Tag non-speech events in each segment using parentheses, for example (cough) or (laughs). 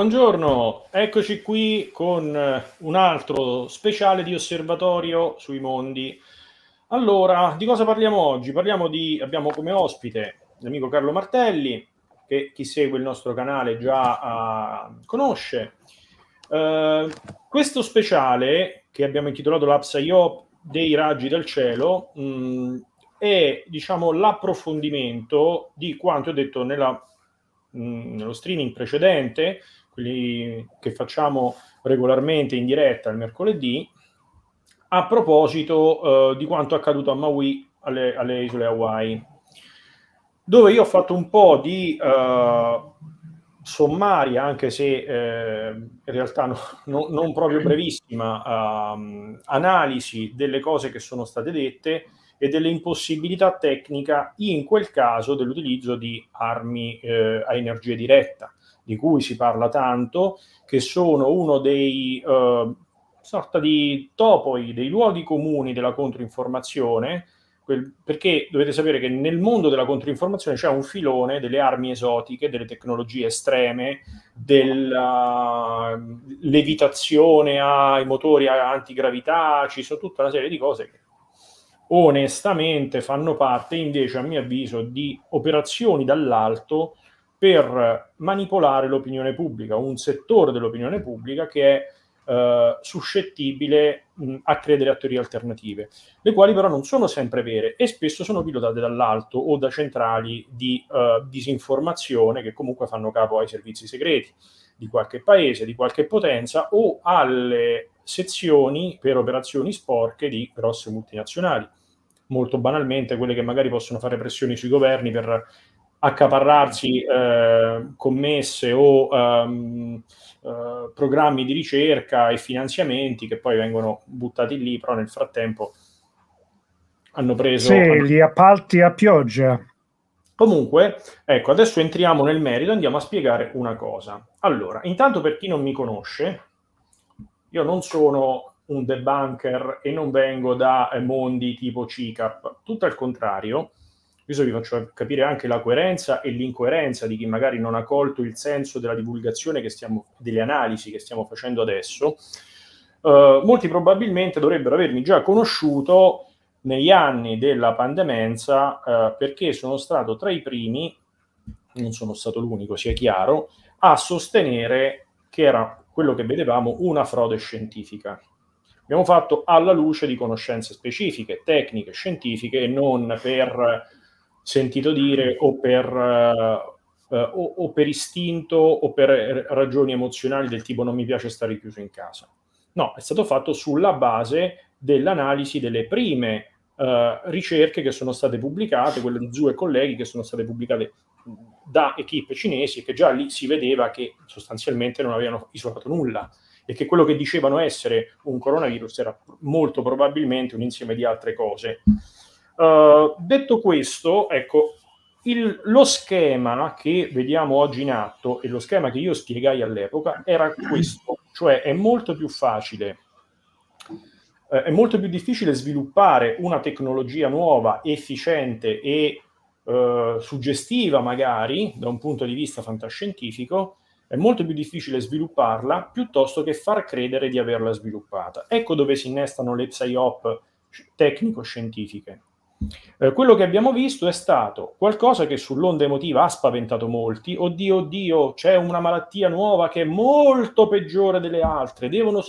Buongiorno, eccoci qui con eh, un altro speciale di osservatorio sui mondi. Allora, di cosa parliamo oggi? Parliamo di, abbiamo come ospite l'amico Carlo Martelli, che chi segue il nostro canale già uh, conosce. Uh, questo speciale, che abbiamo intitolato l'Apsaio dei raggi del cielo, mh, mm, è diciamo, l'approfondimento di quanto ho detto nella, mh, mm, nello streaming precedente, quelli che facciamo regolarmente in diretta il mercoledì, a proposito eh, di quanto accaduto a Maui alle, alle isole Hawaii, dove io ho fatto un po' di eh, sommaria, anche se eh, in realtà no, no, non proprio brevissima, ehm, analisi delle cose che sono state dette e delle impossibilità tecnica in quel caso dell'utilizzo di armi eh, a energia diretta di cui si parla tanto, che sono uno dei eh, sorta di topoi, dei luoghi comuni della controinformazione, quel, perché dovete sapere che nel mondo della controinformazione c'è un filone delle armi esotiche, delle tecnologie estreme, della levitazione ai motori a antigravità, ci sono tutta una serie di cose che onestamente fanno parte invece a mio avviso di operazioni dall'alto per manipolare l'opinione pubblica, un settore dell'opinione pubblica che è eh, suscettibile mh, a credere a teorie alternative, le quali però non sono sempre vere e spesso sono pilotate dall'alto o da centrali di eh, disinformazione che comunque fanno capo ai servizi segreti di qualche paese, di qualche potenza o alle sezioni per operazioni sporche di grosse multinazionali molto banalmente, quelle che magari possono fare pressioni sui governi per accaparrarsi eh, commesse o ehm, eh, programmi di ricerca e finanziamenti che poi vengono buttati lì, però nel frattempo hanno preso... Sì, gli appalti a pioggia. Comunque, ecco, adesso entriamo nel merito, andiamo a spiegare una cosa. Allora, intanto per chi non mi conosce, io non sono un debunker e non vengo da mondi tipo CICAP, tutto al contrario questo vi faccio capire anche la coerenza e l'incoerenza di chi magari non ha colto il senso della divulgazione stiamo, delle analisi che stiamo facendo adesso. Uh, molti probabilmente dovrebbero avermi già conosciuto negli anni della pandemia uh, eh, perché sono stato tra i primi, non sono stato l'unico, sia chiaro, a sostenere che era quello che vedevamo una frode scientifica. Abbiamo fatto alla luce di conoscenze specifiche, tecniche, scientifiche e non per sentito dire o per, uh, o, o per istinto o per eh, ragioni emozionali del tipo non mi piace stare chiuso in casa. No, è stato fatto sulla base dell'analisi delle prime Uh, ricerche che sono state pubblicate, quelle di Zhu e colleghi che sono state pubblicate da equipe cinesi e che già lì si vedeva che sostanzialmente non avevano isolato nulla e che quello che dicevano essere un coronavirus era molto probabilmente un insieme di altre cose. Eh, detto questo, ecco, il, lo schema che vediamo oggi in atto e lo schema che io spiegai all'epoca era questo, cioè è molto più facile, eh, è molto più difficile sviluppare una tecnologia nuova, efficiente e eh, suggestiva magari da un punto di vista fantascientifico, è molto più difficile svilupparla piuttosto che far credere di averla sviluppata. Ecco dove si innestano le psyop tecnico-scientifiche eh, quello che abbiamo visto è stato qualcosa che sull'onda emotiva ha spaventato molti. Oddio, oddio, c'è una malattia nuova che è molto peggiore delle altre. Devono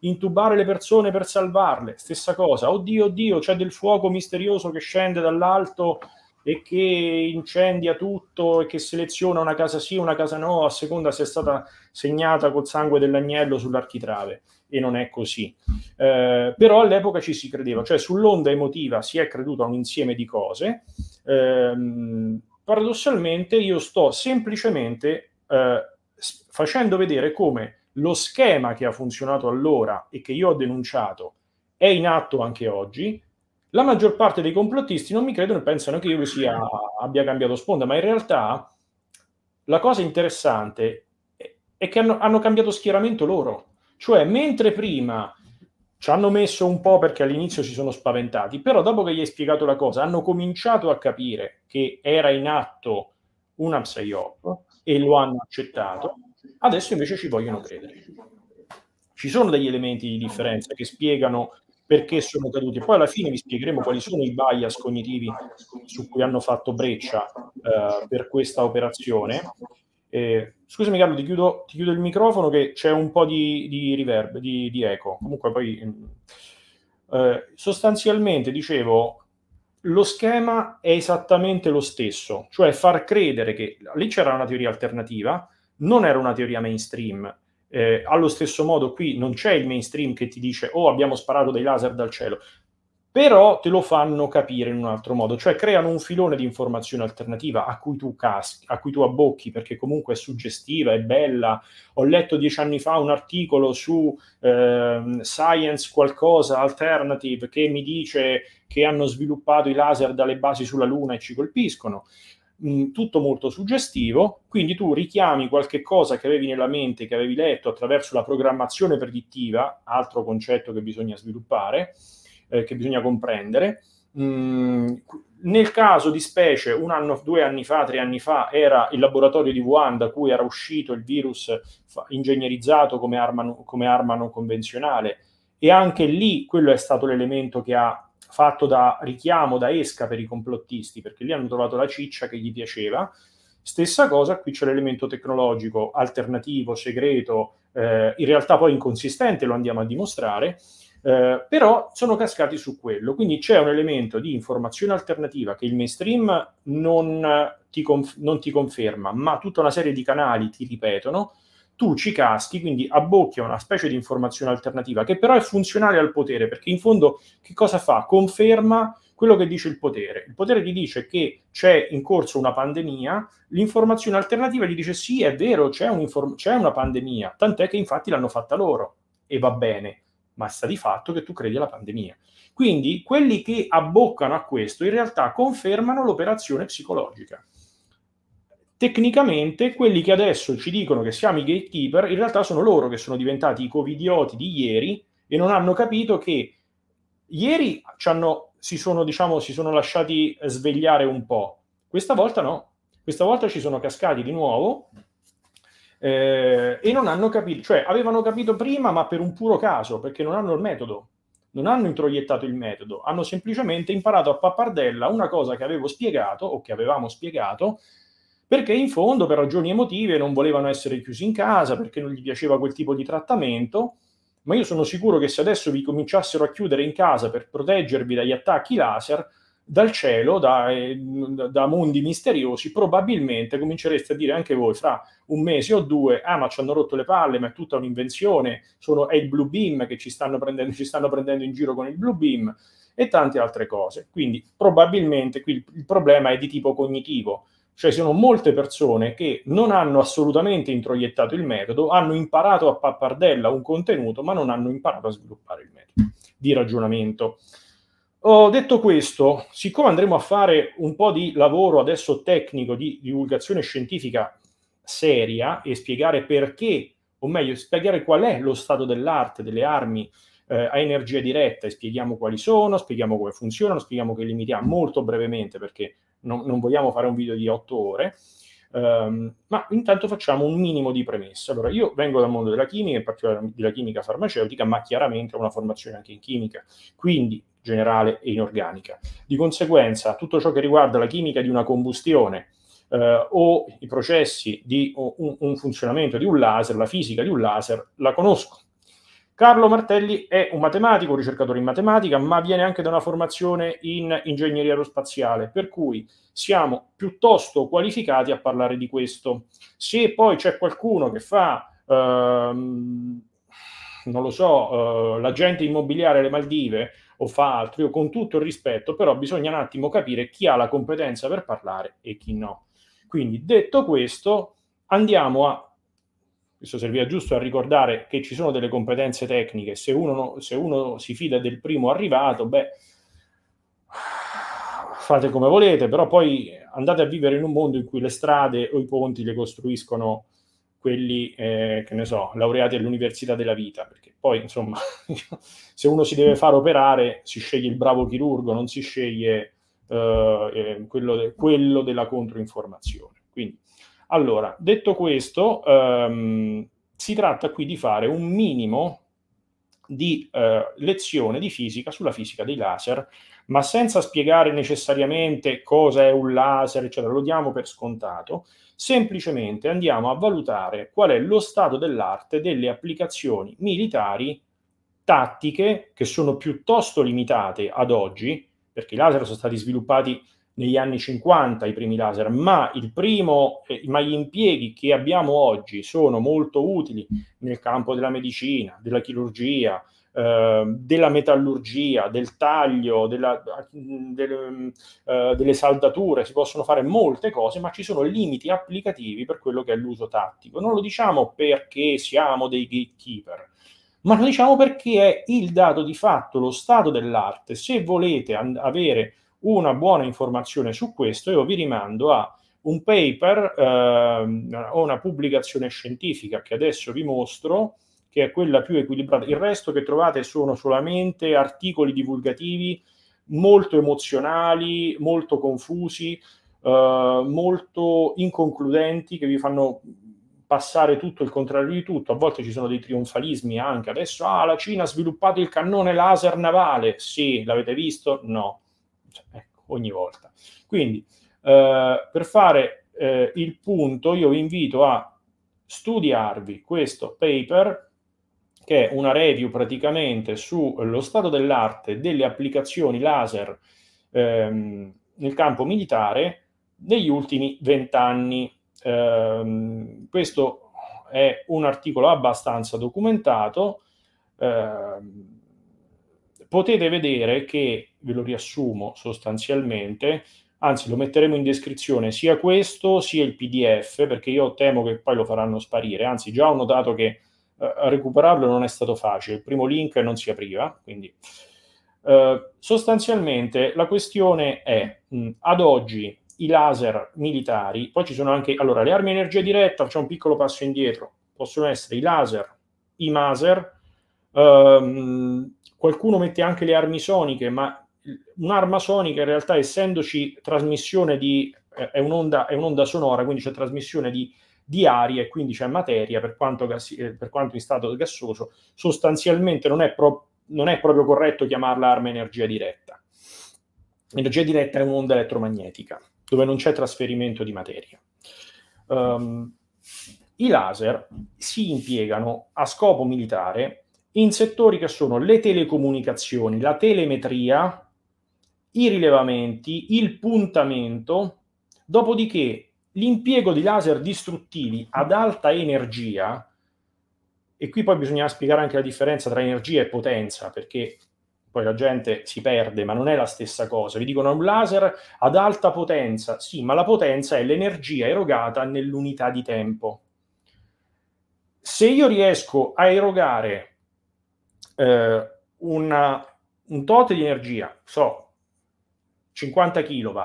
intubare le persone per salvarle. Stessa cosa. Oddio, oddio, c'è del fuoco misterioso che scende dall'alto e che incendia tutto e che seleziona una casa sì, una casa no, a seconda se è stata segnata col sangue dell'agnello sull'architrave e non è così. Eh, però all'epoca ci si credeva, cioè sull'onda emotiva si è creduto a un insieme di cose. Ehm, paradossalmente io sto semplicemente eh, facendo vedere come lo schema che ha funzionato allora e che io ho denunciato è in atto anche oggi. La maggior parte dei complottisti non mi credono e pensano che io sia, abbia cambiato sponda, ma in realtà la cosa interessante è che hanno, hanno cambiato schieramento loro cioè, mentre prima ci hanno messo un po' perché all'inizio si sono spaventati, però dopo che gli hai spiegato la cosa hanno cominciato a capire che era in atto un Amsayop e lo hanno accettato, adesso invece ci vogliono credere. Ci sono degli elementi di differenza che spiegano perché sono caduti. Poi alla fine vi spiegheremo quali sono i bias cognitivi su cui hanno fatto breccia eh, per questa operazione eh, scusami Carlo, ti chiudo, ti chiudo, il microfono che c'è un po' di, di reverb, di, di, eco. Comunque poi... Mm, eh, sostanzialmente, dicevo, lo schema è esattamente lo stesso, cioè far credere che lì c'era una teoria alternativa, non era una teoria mainstream. Eh, allo stesso modo qui non c'è il mainstream che ti dice oh abbiamo sparato dei laser dal cielo, però te lo fanno capire in un altro modo, cioè creano un filone di informazione alternativa a cui tu caschi, a cui tu abbocchi, perché comunque è suggestiva, è bella. Ho letto dieci anni fa un articolo su eh, Science qualcosa Alternative che mi dice che hanno sviluppato i laser dalle basi sulla Luna e ci colpiscono. Mm, tutto molto suggestivo, quindi tu richiami qualche cosa che avevi nella mente, che avevi letto attraverso la programmazione predittiva, altro concetto che bisogna sviluppare, eh, che bisogna comprendere. Mm, nel caso di specie, un anno, due anni fa, tre anni fa, era il laboratorio di Wuhan da cui era uscito il virus ingegnerizzato come arma, come arma non convenzionale e anche lì quello è stato l'elemento che ha fatto da richiamo, da esca per i complottisti, perché lì hanno trovato la ciccia che gli piaceva. Stessa cosa, qui c'è l'elemento tecnologico alternativo, segreto, eh, in realtà poi inconsistente, lo andiamo a dimostrare, eh, però sono cascati su quello, quindi c'è un elemento di informazione alternativa che il mainstream non ti, conf- non ti conferma, ma tutta una serie di canali ti ripetono, tu ci caschi, quindi abbocchi a una specie di informazione alternativa che però è funzionale al potere, perché in fondo che cosa fa? Conferma quello che dice il potere. Il potere ti dice che c'è in corso una pandemia, l'informazione alternativa gli dice sì, è vero, c'è, c'è una pandemia, tant'è che infatti l'hanno fatta loro e va bene ma sta di fatto che tu credi alla pandemia. Quindi quelli che abboccano a questo in realtà confermano l'operazione psicologica. Tecnicamente quelli che adesso ci dicono che siamo i gatekeeper in realtà sono loro che sono diventati i covidioti di ieri e non hanno capito che ieri hanno, si, sono, diciamo, si sono lasciati svegliare un po', questa volta no, questa volta ci sono cascati di nuovo eh, e non hanno capito, cioè avevano capito prima ma per un puro caso, perché non hanno il metodo, non hanno introiettato il metodo, hanno semplicemente imparato a pappardella una cosa che avevo spiegato o che avevamo spiegato, perché in fondo per ragioni emotive non volevano essere chiusi in casa, perché non gli piaceva quel tipo di trattamento, ma io sono sicuro che se adesso vi cominciassero a chiudere in casa per proteggervi dagli attacchi laser, dal cielo, da, eh, da, mondi misteriosi, probabilmente comincereste a dire anche voi fra un mese o due, ah ma ci hanno rotto le palle, ma è tutta un'invenzione, sono, è il Blue Beam che ci stanno, prendendo, ci stanno prendendo in giro con il Blue Beam e tante altre cose. Quindi probabilmente qui il, il problema è di tipo cognitivo, cioè sono molte persone che non hanno assolutamente introiettato il metodo, hanno imparato a pappardella un contenuto, ma non hanno imparato a sviluppare il metodo di ragionamento. Ho detto questo, siccome andremo a fare un po' di lavoro adesso tecnico di divulgazione scientifica seria e spiegare perché, o meglio, spiegare qual è lo stato dell'arte delle armi eh, a energia diretta e spieghiamo quali sono, spieghiamo come funzionano, spieghiamo che limiti ha molto brevemente perché non, non, vogliamo fare un video di otto ore. Um, ma intanto facciamo un minimo di premessa. Allora, io vengo dal mondo della chimica, in particolare della chimica farmaceutica, ma chiaramente ho una formazione anche in chimica. Quindi generale e inorganica. Di conseguenza, tutto ciò che riguarda la chimica di una combustione eh, o i processi di un, un, funzionamento di un laser, la fisica di un laser, la conosco. Carlo Martelli è un matematico, un ricercatore in matematica, ma viene anche da una formazione in ingegneria aerospaziale, per cui siamo piuttosto qualificati a parlare di questo. Se poi c'è qualcuno che fa ehm, non lo so, uh, l'agente immobiliare alle Maldive o fa altro, io con tutto il rispetto, però bisogna un attimo capire chi ha la competenza per parlare e chi no. Quindi detto questo, andiamo a questo serviva giusto a ricordare che ci sono delle competenze tecniche, se uno, se uno si fida del primo arrivato, beh, fate come volete, però poi andate a vivere in un mondo in cui le strade o i ponti le costruiscono quelli, eh, che ne so, laureati all'università della vita, perché poi, insomma, (laughs) se uno si deve far operare, si sceglie il bravo chirurgo, non si sceglie eh, eh, quello, de- quello, della controinformazione. Quindi, allora, detto questo, ehm, si tratta qui di fare un minimo di eh, lezione di fisica sulla fisica dei laser, ma senza spiegare necessariamente cosa è un laser, eccetera, lo diamo per scontato, semplicemente andiamo a valutare qual è lo stato dell'arte delle applicazioni militari tattiche che sono piuttosto limitate ad oggi, perché i laser sono stati sviluppati negli anni 50 i primi laser, ma, primo, eh, ma, gli impieghi che abbiamo oggi sono molto utili nel campo della medicina, della chirurgia, Ehm, della metallurgia, del taglio, della, del, eh, delle saldature, si possono fare molte cose, ma ci sono limiti applicativi per quello che è l'uso tattico. Non lo diciamo perché siamo dei gatekeeper, ma lo diciamo perché è il dato di fatto, lo stato dell'arte. Se volete an- avere una buona informazione su questo, io vi rimando a un paper eh, o una pubblicazione scientifica che adesso vi mostro, che è quella più equilibrata. Il resto che trovate sono solamente articoli divulgativi molto emozionali, molto confusi, eh, molto inconcludenti che vi fanno passare tutto il contrario di tutto. A volte ci sono dei trionfalismi anche. Adesso ah, la Cina ha sviluppato il cannone laser navale. Sì, l'avete visto? No. Cioè, ecco, ogni volta. Quindi, eh, per fare eh, il punto, io vi invito a studiarvi questo paper che è una review praticamente sullo stato dell'arte delle applicazioni laser ehm, nel campo militare negli ultimi vent'anni. Eh, questo è un articolo abbastanza documentato. Eh, potete vedere che, ve lo riassumo sostanzialmente, anzi lo metteremo in descrizione sia questo sia il PDF, perché io temo che poi lo faranno sparire, anzi già ho notato che eh, recuperarlo non è stato facile, il primo link non si apriva, quindi... Uh, sostanzialmente la questione è mh, mm, ad oggi i laser militari, poi ci sono anche allora le armi a energia diretta, facciamo un piccolo passo indietro, possono essere i laser, i maser, um, qualcuno mette anche le armi soniche, ma un'arma sonica in realtà essendoci trasmissione di eh, è, un'onda, è un'onda sonora, quindi c'è trasmissione di di aria e quindi c'è materia, per quanto, gas- eh, per quanto in stato gassoso, sostanzialmente non è, pro- non è proprio corretto chiamarla arma energia diretta. L'energia diretta è un'onda elettromagnetica, dove non c'è trasferimento di materia. Um, I laser si impiegano a scopo militare in settori che sono le telecomunicazioni, la telemetria, i rilevamenti, il puntamento, dopodiché l'impiego di laser distruttivi ad alta energia, e qui poi bisogna spiegare anche la differenza tra energia e potenza, perché poi la gente si perde, ma non è la stessa cosa. Vi dicono un laser ad alta potenza, sì, ma la potenza è l'energia erogata nell'unità di tempo. Se io riesco a erogare eh, una, un tot di energia, so, 50 kW,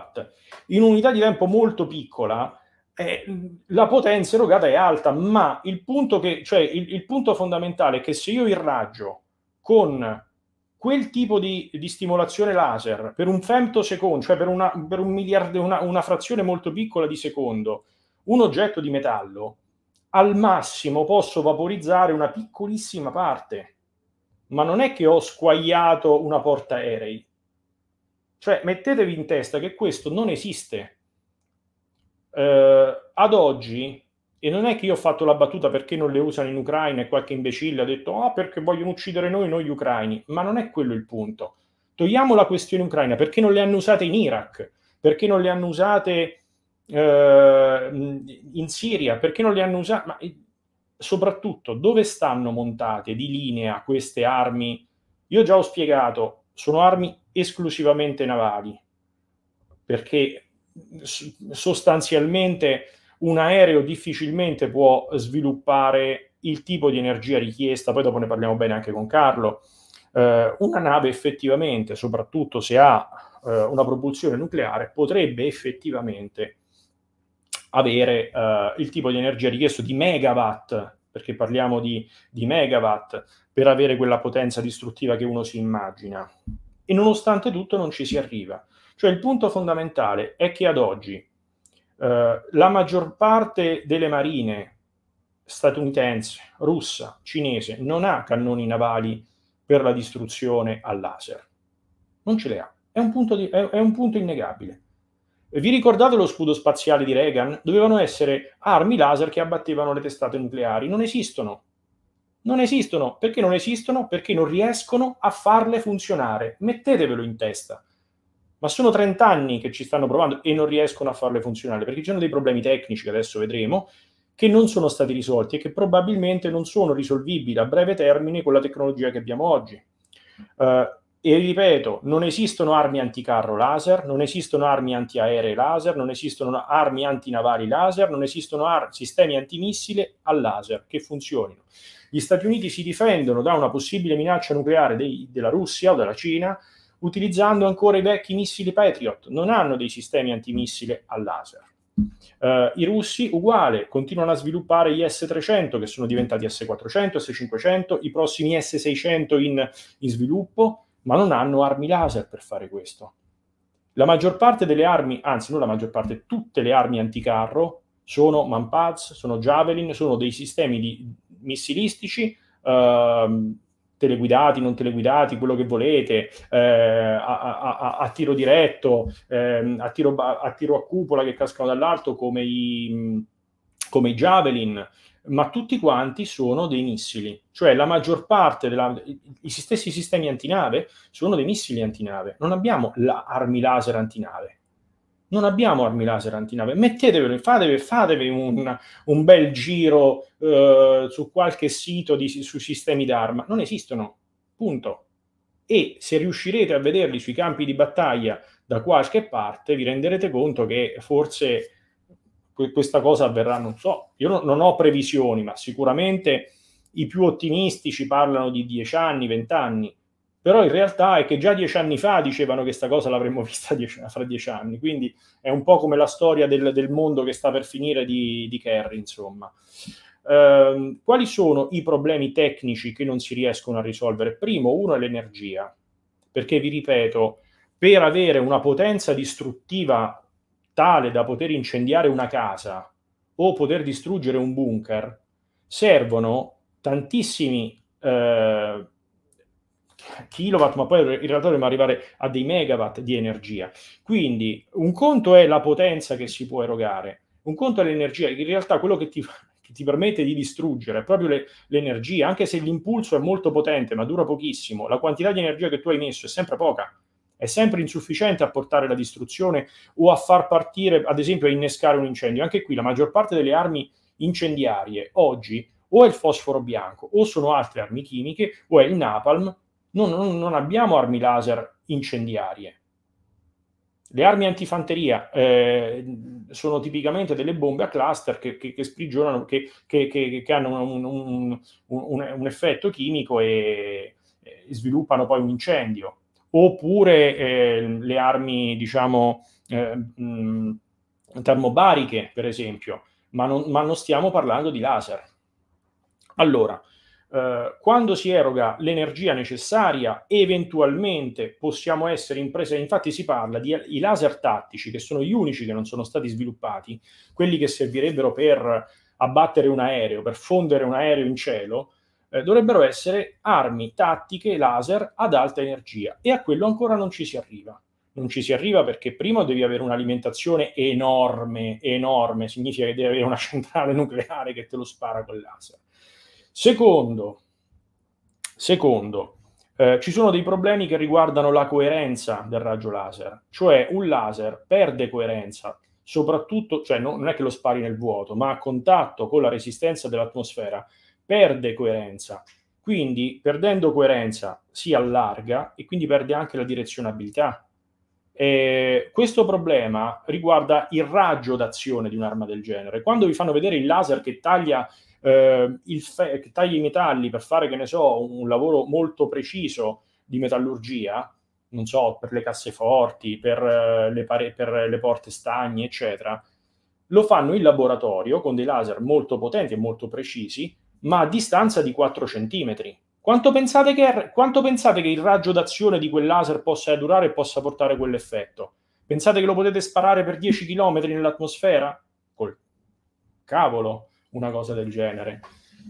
in unità di tempo molto piccola, eh, la potenza erogata è alta, ma il punto, che, cioè il, il punto fondamentale è che se io irraggio con quel tipo di, di, stimolazione laser per un femtosecondo, cioè per, una, per un miliardo, una, una, frazione molto piccola di secondo, un oggetto di metallo, al massimo posso vaporizzare una piccolissima parte, ma non è che ho squagliato una porta aerei, cioè mettetevi in testa che questo non esiste. Eh, ad oggi, e non è che io ho fatto la battuta perché non le usano in Ucraina e qualche imbecille ha detto ah perché vogliono uccidere noi, noi ucraini, ma non è quello il punto. Togliamo la questione ucraina, perché non le hanno usate in Iraq, perché non le hanno usate eh, in Siria, perché non le hanno usate... Ma eh, soprattutto dove stanno montate di linea queste armi? Io già ho spiegato, sono armi esclusivamente navali, perché sostanzialmente un aereo difficilmente può sviluppare il tipo di energia richiesta, poi dopo ne parliamo bene anche con Carlo. Eh, una nave effettivamente, soprattutto se ha eh, una propulsione nucleare, potrebbe effettivamente avere eh, il tipo di energia richiesto di megawatt perché parliamo di, di megawatt, per avere quella potenza distruttiva che uno si immagina. E nonostante tutto non ci si arriva. Cioè il punto fondamentale è che ad oggi eh, la maggior parte delle marine statunitense, russa, cinese, non ha cannoni navali per la distruzione al laser. Non ce le ha. È un punto, di, è, è un punto innegabile. Vi ricordate lo scudo spaziale di Reagan? Dovevano essere armi laser che abbattevano le testate nucleari. Non esistono. Non esistono. Perché non esistono? Perché non riescono a farle funzionare. Mettetevelo in testa. Ma sono 30 anni che ci stanno provando e non riescono a farle funzionare, perché ci sono dei problemi tecnici che adesso vedremo, che non sono stati risolti e che probabilmente non sono risolvibili a breve termine con la tecnologia che abbiamo oggi. Uh, e ripeto, non esistono armi anticarro laser, non esistono armi antiaeree laser, non esistono armi antinavali laser, non esistono ar- sistemi antimissile a laser che funzionino. Gli Stati Uniti si difendono da una possibile minaccia nucleare dei, della Russia o della Cina utilizzando ancora i vecchi missili Patriot, non hanno dei sistemi antimissile a laser. Uh, I russi, uguale, continuano a sviluppare gli S-300 che sono diventati S-400, S-500, i prossimi S-600 in, in sviluppo ma non hanno armi laser per fare questo. La maggior parte delle armi, anzi non la maggior parte, tutte le armi anticarro sono manpads, sono javelin, sono dei sistemi di, missilistici eh, teleguidati, non teleguidati, quello che volete, eh, a, a, a, tiro diretto, eh, tiro, a, tiro, a cupola che cascano dall'alto come i, come i javelin ma tutti quanti sono dei missili, cioè la maggior parte dei stessi sistemi antinave sono dei missili antinave, non abbiamo la armi laser antinave. Non abbiamo armi laser antinave, mettetevelo, fatevi, fatevi un, un, bel giro eh, su qualche sito di, su sistemi d'arma, non esistono, punto. E se riuscirete a vederli sui campi di battaglia da qualche parte, vi renderete conto che forse questa cosa avverrà, non so, io non ho previsioni, ma sicuramente i più ottimisti ci parlano di 10 anni, 20 anni, però in realtà è che già 10 anni fa dicevano che questa cosa l'avremmo (laughs) vista dieci, fra 10 anni, quindi è un po' come la storia del, del mondo che sta per finire di, di Kerry, insomma. Ehm, quali sono i problemi tecnici che non si riescono a risolvere? Primo, uno è l'energia, perché vi ripeto, per avere una potenza distruttiva tale da poter incendiare una casa o poter distruggere un bunker, servono tantissimi eh, kilowatt, ma poi in realtà dobbiamo arrivare a dei megawatt di energia. Quindi un conto è la potenza che si può erogare, un conto è l'energia, in realtà quello che ti, che ti permette di distruggere è proprio le, l'energia, anche se l'impulso è molto potente ma dura pochissimo, la quantità di energia che tu hai messo è sempre poca è sempre insufficiente a portare la distruzione o a far partire, ad esempio, a innescare un incendio. Anche qui la maggior parte delle armi incendiarie oggi o è il fosforo bianco o sono altre armi chimiche o è il napalm. non, non, non abbiamo armi laser incendiarie. Le armi antifanteria eh, sono tipicamente delle bombe a cluster che, che, che sprigionano, che, che hanno un, un, un, un, effetto chimico e, e sviluppano poi un incendio oppure eh, le armi, diciamo, eh, mh, termobariche, per esempio, ma non, ma non, stiamo parlando di laser. Allora, eh, quando si eroga l'energia necessaria, eventualmente possiamo essere in presa, infatti si parla di laser tattici, che sono gli unici che non sono stati sviluppati, quelli che servirebbero per abbattere un aereo, per fondere un aereo in cielo, eh, dovrebbero essere armi tattiche laser ad alta energia e a quello ancora non ci si arriva. Non ci si arriva perché prima devi avere un'alimentazione enorme, enorme, significa che devi avere una (laughs) centrale nucleare che te lo spara quel laser. Secondo, secondo eh, ci sono dei problemi che riguardano la coerenza del raggio laser, cioè un laser perde coerenza, soprattutto, cioè no, non è che lo spari nel vuoto, ma a contatto con la resistenza dell'atmosfera perde coerenza. Quindi perdendo coerenza si allarga e quindi perde anche la direzionabilità. E questo problema riguarda il raggio d'azione di un'arma del genere. Quando vi fanno vedere il laser che taglia, eh, il fe- che taglia i metalli per fare, che ne so, un lavoro molto preciso di metallurgia, non so, per le casseforti, per, eh, le, pare- per le porte stagne, eccetera, lo fanno in laboratorio con dei laser molto potenti e molto precisi ma a distanza di 4 cm. Quanto pensate, che, quanto pensate che il raggio d'azione di quel laser possa durare e possa portare quell'effetto? Pensate che lo potete sparare per 10 km nell'atmosfera? Col cavolo, una cosa del genere.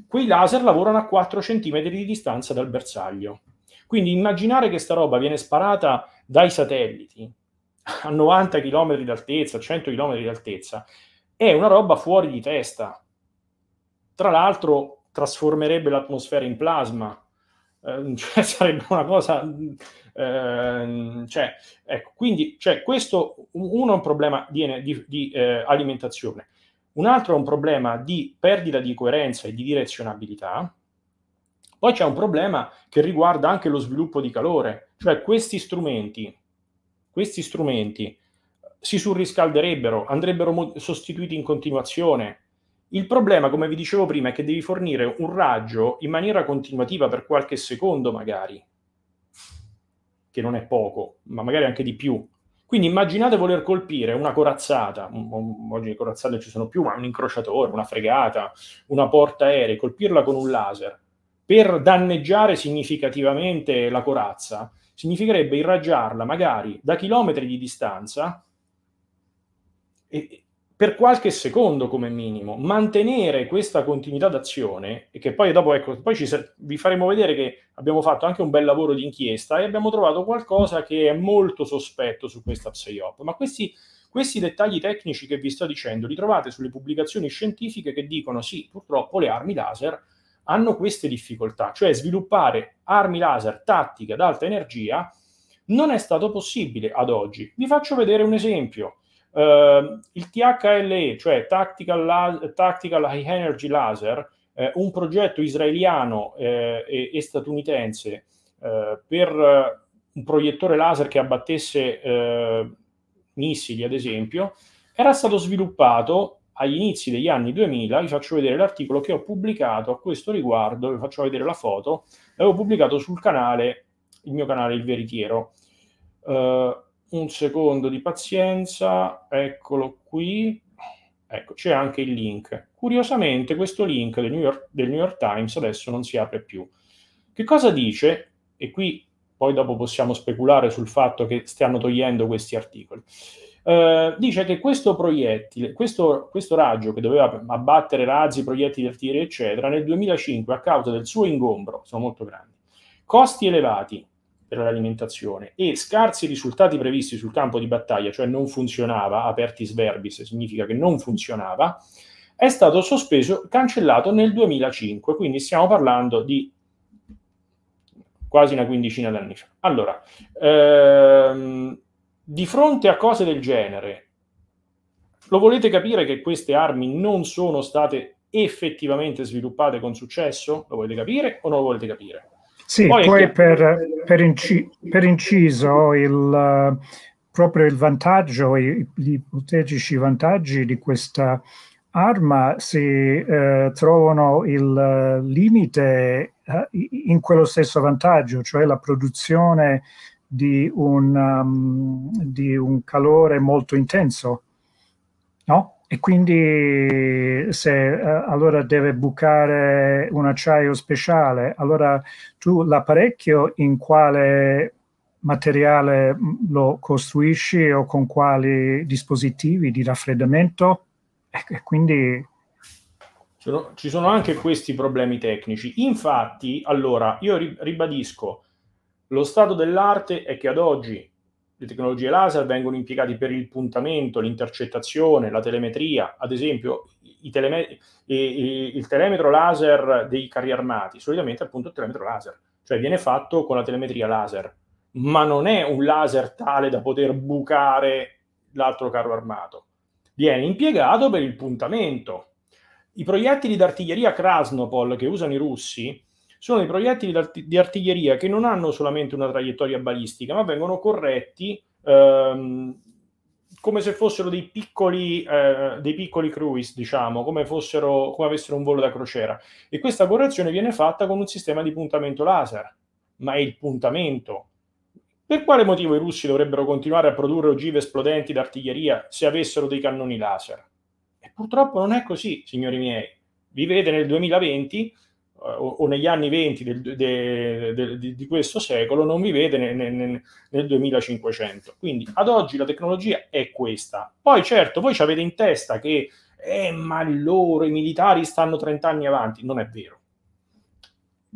Quei laser lavorano a 4 cm di distanza dal bersaglio. Quindi immaginare che sta roba viene sparata dai satelliti a 90 km d'altezza, 100 km d'altezza, è una roba fuori di testa. Tra l'altro trasformerebbe l'atmosfera in plasma, eh, (laughs) cioè, sarebbe una cosa... Eh, cioè, ecco, quindi cioè, questo uno è un problema di, di, di eh, alimentazione, un altro è un problema di perdita di coerenza e di direzionabilità, poi c'è un problema che riguarda anche lo sviluppo di calore, cioè questi strumenti, questi strumenti si surriscalderebbero, andrebbero mo- sostituiti in continuazione, il problema, come vi dicevo prima, è che devi fornire un raggio in maniera continuativa per qualche secondo magari, che non è poco, ma magari anche di più. Quindi immaginate voler colpire una corazzata, oggi le corazzate ci sono più, ma un incrociatore, una fregata, una porta aerea, colpirla con un laser per danneggiare significativamente la corazza, significherebbe irraggiarla magari da chilometri di distanza e, per qualche secondo come minimo. Mantenere questa continuità d'azione, e che poi dopo, ecco, poi ci, vi faremo vedere che abbiamo fatto anche un bel lavoro di inchiesta e abbiamo trovato qualcosa che è molto sospetto su questa PSEOP. Ma questi, questi dettagli tecnici che vi sto dicendo li trovate sulle pubblicazioni scientifiche che dicono sì, purtroppo le armi laser hanno queste difficoltà, cioè sviluppare armi laser tattiche ad alta energia non è stato possibile ad oggi. Vi faccio vedere un esempio Uh, il THLE, cioè Tactical, La- Tactical High Energy Laser, eh, un progetto israeliano eh, e-, e, statunitense eh, per eh, un proiettore laser che abbattesse eh, missili, ad esempio, era stato sviluppato agli inizi degli anni 2000. Vi faccio vedere l'articolo che ho pubblicato a questo riguardo, vi faccio vedere la foto, l'avevo pubblicato sul canale, il mio canale Il Veritiero. Uh, un secondo di pazienza, eccolo qui. Ecco, c'è anche il link. Curiosamente questo link del New, York, del New York Times adesso non si apre più. Che cosa dice? E qui poi dopo possiamo speculare sul fatto che stiano togliendo questi articoli. Eh, dice che questo proiettile, questo, questo, raggio che doveva abbattere razzi, proiettili di artiglieria, eccetera, nel 2005 a causa del suo ingombro, sono molto grandi, costi elevati, per l'alimentazione e scarsi risultati previsti sul campo di battaglia, cioè non funzionava, apertis verbis significa che non funzionava, è stato sospeso, cancellato nel 2005, quindi stiamo parlando di quasi una quindicina d'anni fa. Allora, ehm, di fronte a cose del genere, lo volete capire che queste armi non sono state effettivamente sviluppate con successo? Lo volete capire o non lo volete capire? Sì, poi, poi per, per, inci- per, inciso il, proprio il vantaggio, i, gli ipotetici vantaggi di questa arma si eh, trovano il limite eh, in quello stesso vantaggio, cioè la produzione di un, um, di un calore molto intenso, no? E quindi se eh, allora deve bucare un acciaio speciale, allora tu l'apparecchio in quale materiale lo costruisci o con quali dispositivi di raffreddamento e quindi ci sono anche questi problemi tecnici. Infatti, allora, io ribadisco, lo stato dell'arte è che ad oggi le tecnologie laser vengono impiegate per il puntamento, l'intercettazione, la telemetria. Ad esempio, teleme- il telemetro laser dei carri armati, solitamente appunto il telemetro laser, cioè viene fatto con la telemetria laser, ma non è un laser tale da poter bucare l'altro carro armato. Viene impiegato per il puntamento. I proiettili d'artiglieria Krasnopol che usano i russi sono dei proiettili di artiglieria che non hanno solamente una traiettoria balistica, ma vengono corretti ehm, come se fossero dei piccoli, eh, dei piccoli cruise, diciamo, come, fossero, come avessero un volo da crociera. E questa correzione viene fatta con un sistema di puntamento laser, ma è il puntamento. Per quale motivo i russi dovrebbero continuare a produrre ogive esplodenti d'artiglieria se avessero dei cannoni laser? E purtroppo non è così, signori miei. Vivete nel 2020 eh, o, o negli anni 20 del, de, de, de, di questo secolo non mi vede ne, ne, ne, nel 2500. Quindi ad oggi la tecnologia è questa. Poi certo, voi ci avete in testa che eh, ma loro, i militari stanno 30 anni avanti. Non è vero.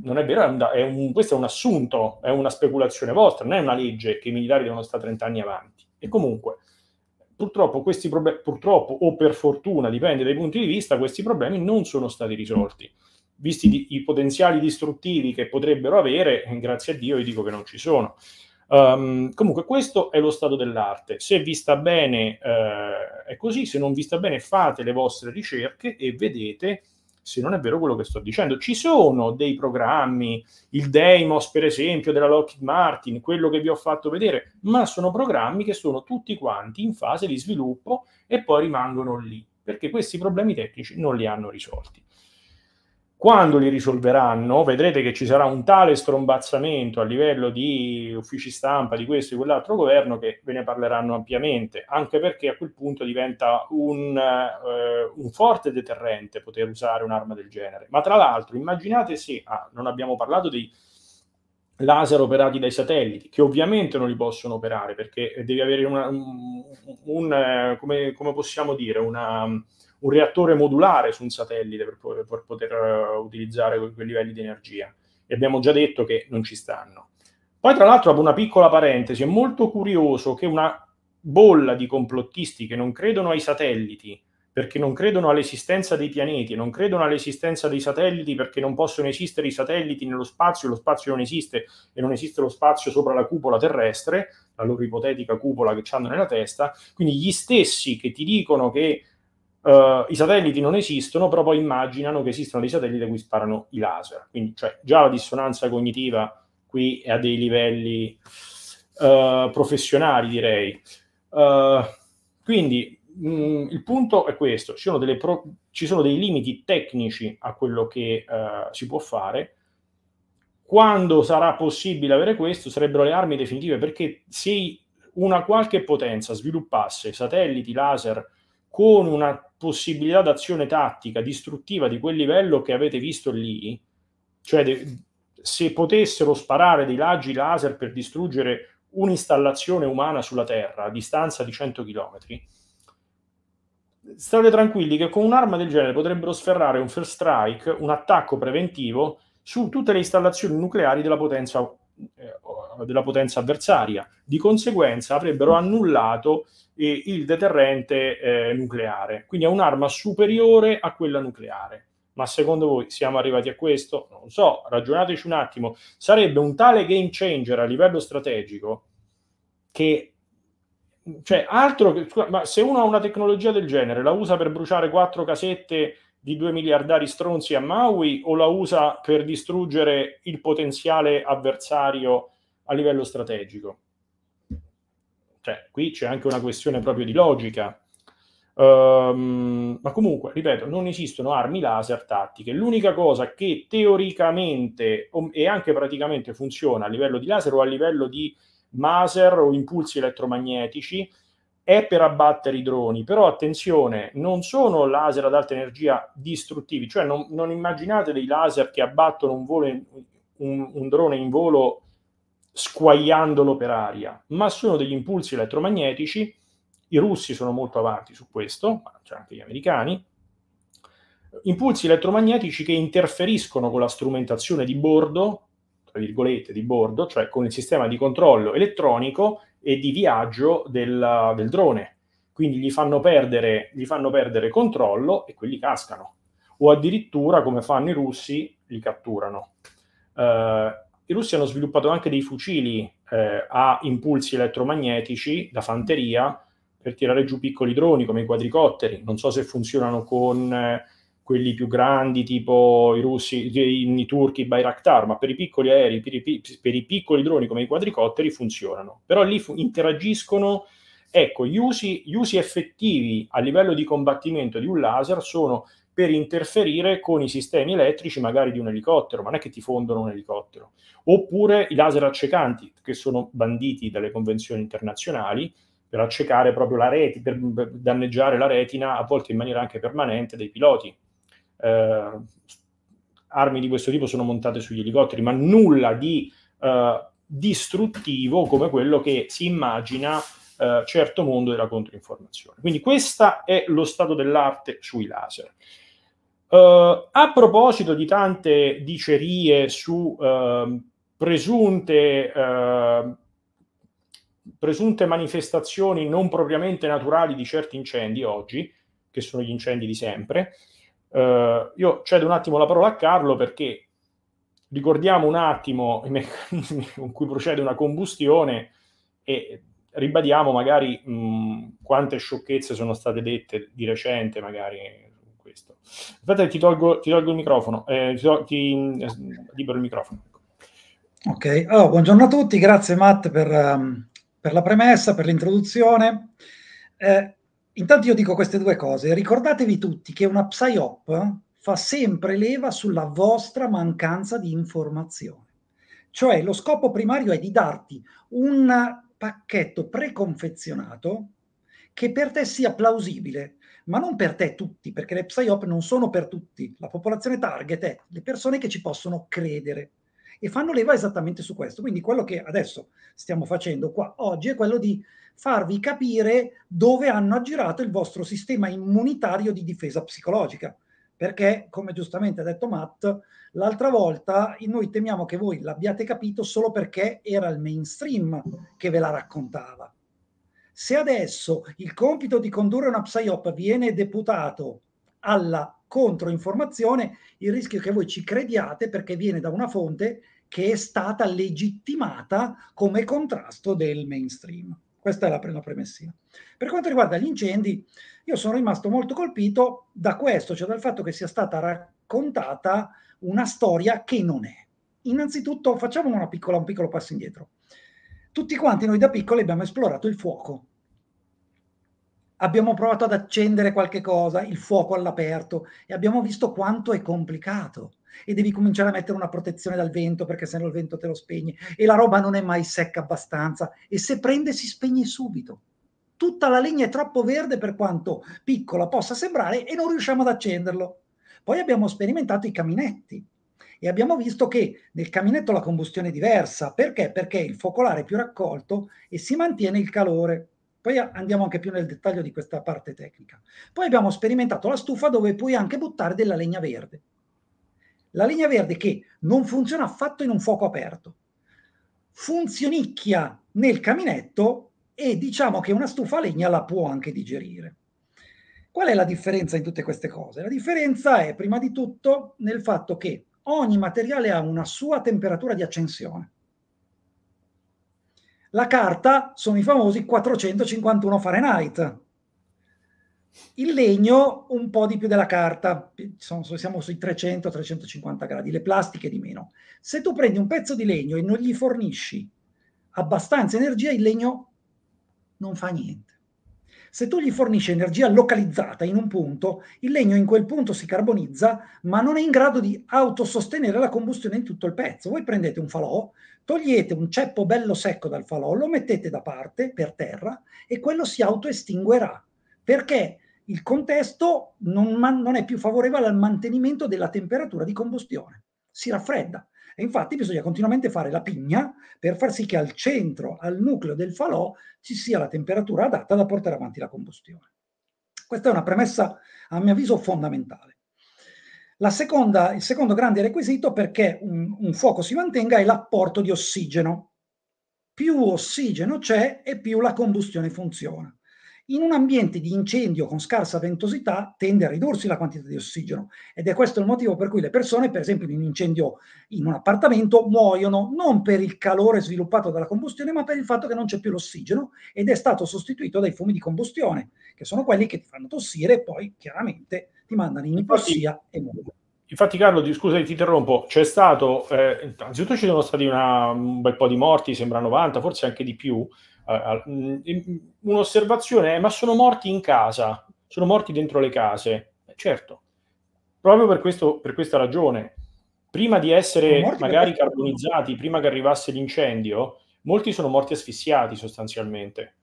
Non è vero, è un, è un, questo è un assunto, è una speculazione vostra, non è una legge che i militari devono stare 30 anni avanti. E comunque, purtroppo, questi problemi, purtroppo o per fortuna, dipende dai punti di vista, questi problemi non sono stati risolti. Mm visti i potenziali distruttivi che potrebbero avere, eh, grazie a Dio io dico che non ci sono. Um, comunque questo è lo stato dell'arte. Se vi sta bene eh, è così, se non vi sta bene fate le vostre ricerche e vedete se non è vero quello che sto dicendo. Ci sono dei programmi, il Deimos per esempio della Lockheed Martin, quello che vi ho fatto vedere, ma sono programmi che sono tutti quanti in fase di sviluppo e poi rimangono lì, perché questi problemi tecnici non li hanno risolti. Quando li risolveranno, vedrete che ci sarà un tale strombazzamento a livello di uffici stampa, di questo e quell'altro governo, che ve ne parleranno ampiamente, anche perché a quel punto diventa un, eh, un forte deterrente poter usare un'arma del genere. Ma tra l'altro, immaginate se, ah, non abbiamo parlato dei laser operati dai satelliti, che ovviamente non li possono operare perché eh, devi avere una, un, un, eh, come, come, possiamo dire, una, un reattore modulare su un satellite per, po- per poter uh, utilizzare que- quei livelli di energia. E abbiamo già detto che non ci stanno. Poi, tra l'altro, apro una piccola parentesi: è molto curioso che una bolla di complottisti che non credono ai satelliti perché non credono all'esistenza dei pianeti, non credono all'esistenza dei satelliti perché non possono esistere i satelliti nello spazio, lo spazio non esiste e non esiste lo spazio sopra la cupola terrestre, la loro ipotetica cupola che hanno nella testa, quindi gli stessi che ti dicono che Uh, I satelliti non esistono, però poi immaginano che esistano dei satelliti a cui sparano i laser. Quindi, cioè, già la dissonanza cognitiva qui è a dei livelli uh, professionali, direi. Uh, quindi, mh, mm, il punto è questo: ci sono, pro- ci sono, dei limiti tecnici a quello che si può fare. Quando sarà possibile avere questo, sarebbero le armi definitive, perché se una qualche potenza sviluppasse satelliti laser con una possibilità d'azione tattica distruttiva di quel livello che avete visto lì, cioè de- se potessero sparare dei laggi laser per distruggere un'installazione umana sulla Terra a distanza di 100 km, state tranquilli che con un'arma del genere potrebbero sferrare un first strike, un attacco preventivo su tutte le installazioni nucleari della potenza, eh, della potenza avversaria. Di conseguenza avrebbero annullato e il deterrente eh, nucleare. Quindi è un'arma superiore a quella nucleare. Ma secondo voi siamo arrivati a questo? Non so, ragionateci un attimo. Sarebbe un tale game changer a livello strategico che cioè, altro che, ma se uno ha una tecnologia del genere, la usa per bruciare quattro casette di due miliardari stronzi a Maui o la usa per distruggere il potenziale avversario a livello strategico? Cioè, qui c'è anche una questione proprio di logica. Um, ma comunque, ripeto, non esistono armi laser tattiche. L'unica cosa che teoricamente e anche praticamente funziona a livello di laser o a livello di maser o impulsi elettromagnetici è per abbattere i droni, però attenzione, non sono laser ad alta energia distruttivi, cioè non, non immaginate dei laser che abbattono un, volo in, un, un drone in volo squagliandolo per aria, ma sono degli impulsi elettromagnetici. I russi sono molto avanti su questo, ma c'è anche gli americani. Impulsi elettromagnetici che interferiscono con la strumentazione di bordo, tra virgolette, di bordo, cioè con il sistema di controllo elettronico e di viaggio del, del drone. Quindi gli fanno, perdere, gli fanno perdere controllo e quelli cascano. O addirittura, come fanno i russi, li catturano. Uh, i russi hanno sviluppato anche dei fucili eh, a impulsi elettromagnetici da fanteria per tirare giù piccoli droni come i quadricotteri. Non so se funzionano con eh, quelli più grandi, tipo i russi, i, i turchi, i Bayraktar, ma per i piccoli aerei, per i, per i, piccoli droni come i quadricotteri funzionano. Però lì fu- interagiscono. Ecco, gli usi, gli usi effettivi a livello di combattimento di un laser sono per interferire con i sistemi elettrici magari di un elicottero, ma non è che ti fondono un elicottero. Oppure i laser accecanti, che sono banditi dalle convenzioni internazionali per accecare proprio la rete, per danneggiare la retina, a volte in maniera anche permanente, dei piloti. Eh, armi di questo tipo sono montate sugli elicotteri, ma nulla di eh, distruttivo come quello che si immagina eh, certo mondo della controinformazione. Quindi questo è lo stato dell'arte sui laser. Uh, a proposito di tante dicerie su uh, presunte, uh, presunte, manifestazioni non propriamente naturali di certi incendi oggi, che sono gli incendi di sempre, eh, io cedo un attimo la parola a Carlo perché ricordiamo un attimo i meccanismi (laughs) con cui procede una combustione e ribadiamo magari mh, quante sciocchezze sono state dette di recente, magari questo. Aspetta, ti tolgo, ti tolgo il microfono, eh, ti, tolgo, ti eh, libero il microfono. Ecco. Ok, allora, oh, buongiorno a tutti, grazie Matt per, um, per la premessa, per l'introduzione. Eh, intanto io dico queste due cose, ricordatevi tutti che una PSYOP fa sempre leva sulla vostra mancanza di informazione. Cioè lo scopo primario è di darti un pacchetto preconfezionato che per te sia plausibile, ma non per te tutti, perché le PSYOP non sono per tutti. La popolazione target è le persone che ci possono credere e fanno leva esattamente su questo. Quindi quello che adesso stiamo facendo qua oggi è quello di farvi capire dove hanno aggirato il vostro sistema immunitario di difesa psicologica. Perché, come giustamente ha detto Matt, l'altra volta noi temiamo che voi l'abbiate capito solo perché era il mainstream che ve la raccontava se adesso il compito di condurre una PSYOP viene deputato alla controinformazione, il rischio è che voi ci crediate perché viene da una fonte che è stata legittimata come contrasto del mainstream. Questa è la prima premessina. Per quanto riguarda gli incendi, io sono rimasto molto colpito da questo, cioè dal fatto che sia stata raccontata una storia che non è. Innanzitutto facciamo piccola, un piccolo passo indietro. Tutti quanti noi da piccoli abbiamo esplorato il fuoco abbiamo provato ad accendere qualche cosa, il fuoco all'aperto, e abbiamo visto quanto è complicato. E devi cominciare a mettere una protezione dal vento perché se no il vento te lo spegne e la roba non è mai secca abbastanza e se prende si spegne subito. Tutta la legna è troppo verde per quanto piccola possa sembrare e non riusciamo ad accenderlo. Poi abbiamo sperimentato i caminetti e abbiamo visto che nel caminetto la combustione è diversa. Perché? Perché il focolare è più raccolto e si mantiene il calore poi andiamo anche più nel dettaglio di questa parte tecnica. Poi abbiamo sperimentato la stufa dove puoi anche buttare della legna verde. La legna verde che non funziona affatto in un fuoco aperto. Funzionicchia nel caminetto e diciamo che una stufa a legna la può anche digerire. Qual è la differenza in tutte queste cose? La differenza è prima di tutto nel fatto che ogni materiale ha una sua temperatura di accensione. La carta sono i famosi 451 Fahrenheit. Il legno un po' di più della carta, sono, siamo sui 300-350 gradi, le plastiche di meno. Se tu prendi un pezzo di legno e non gli fornisci abbastanza energia, il legno non fa niente. Se tu gli fornisci energia localizzata in un punto, il legno in quel punto si carbonizza, ma non è in grado di autosostenere la combustione in tutto il pezzo. Voi prendete un falò, togliete un ceppo bello secco dal falò, lo mettete da parte per terra e quello si autoestinguerà perché il contesto non, man- non è più favorevole al mantenimento della temperatura di combustione, si raffredda. E infatti bisogna continuamente fare la pigna per far sì che al centro, al nucleo del falò, ci sia la temperatura adatta da portare avanti la combustione. Questa è una premessa, a mio avviso, fondamentale. Seconda, il secondo grande requisito perché un, un fuoco si mantenga è l'apporto di ossigeno. Più ossigeno c'è e più la combustione funziona in un ambiente di incendio con scarsa ventosità tende a ridursi la quantità di ossigeno ed è questo il motivo per cui le persone, per esempio in un incendio in un appartamento, muoiono non per il calore sviluppato dalla combustione, ma per il fatto che non c'è più l'ossigeno ed è stato sostituito dai fumi di combustione, che sono quelli che ti fanno tossire e poi chiaramente ti mandano in ipossia e muoiono. Infatti, Carlo, di, scusa, ti interrompo. C'è stato, eh, innanzitutto ci sono stati una, un bel po' di morti, sembra 90, forse anche di più, un'osservazione è eh, ma sono morti in casa, sono morti dentro le case. Eh, certo, proprio per, questo, per questa ragione, prima di essere magari carbonizzati, prima che arrivasse l'incendio, molti sono morti asfissiati sostanzialmente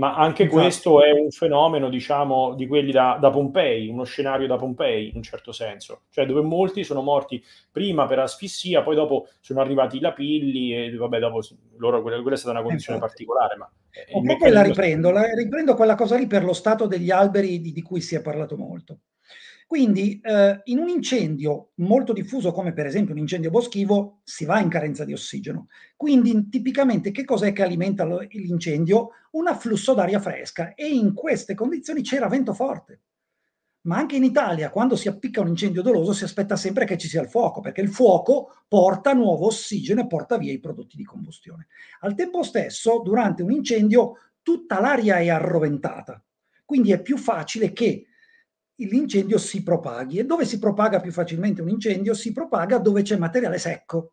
ma anche esatto. questo è un fenomeno, diciamo, di quelli da, da, Pompei, uno scenario da Pompei in un certo senso, cioè dove molti sono morti prima per asfissia, poi dopo sono arrivati i lapilli e vabbè, dopo loro, quella, quella è stata una condizione Infatti. Esatto. particolare, ma... Eh, un la riprendo, la riprendo quella cosa lì per lo stato degli alberi di, di cui si è parlato molto. Quindi eh, in un incendio molto diffuso come per esempio un incendio boschivo si va in carenza di ossigeno. Quindi tipicamente che cos'è che alimenta l'incendio? Un afflusso d'aria fresca e in queste condizioni c'era vento forte. Ma anche in Italia quando si appicca un incendio doloso si aspetta sempre che ci sia il fuoco perché il fuoco porta nuovo ossigeno e porta via i prodotti di combustione. Al tempo stesso durante un incendio tutta l'aria è arroventata. Quindi è più facile che l'incendio si propaghi. E dove si propaga più facilmente un incendio? Si propaga dove c'è materiale secco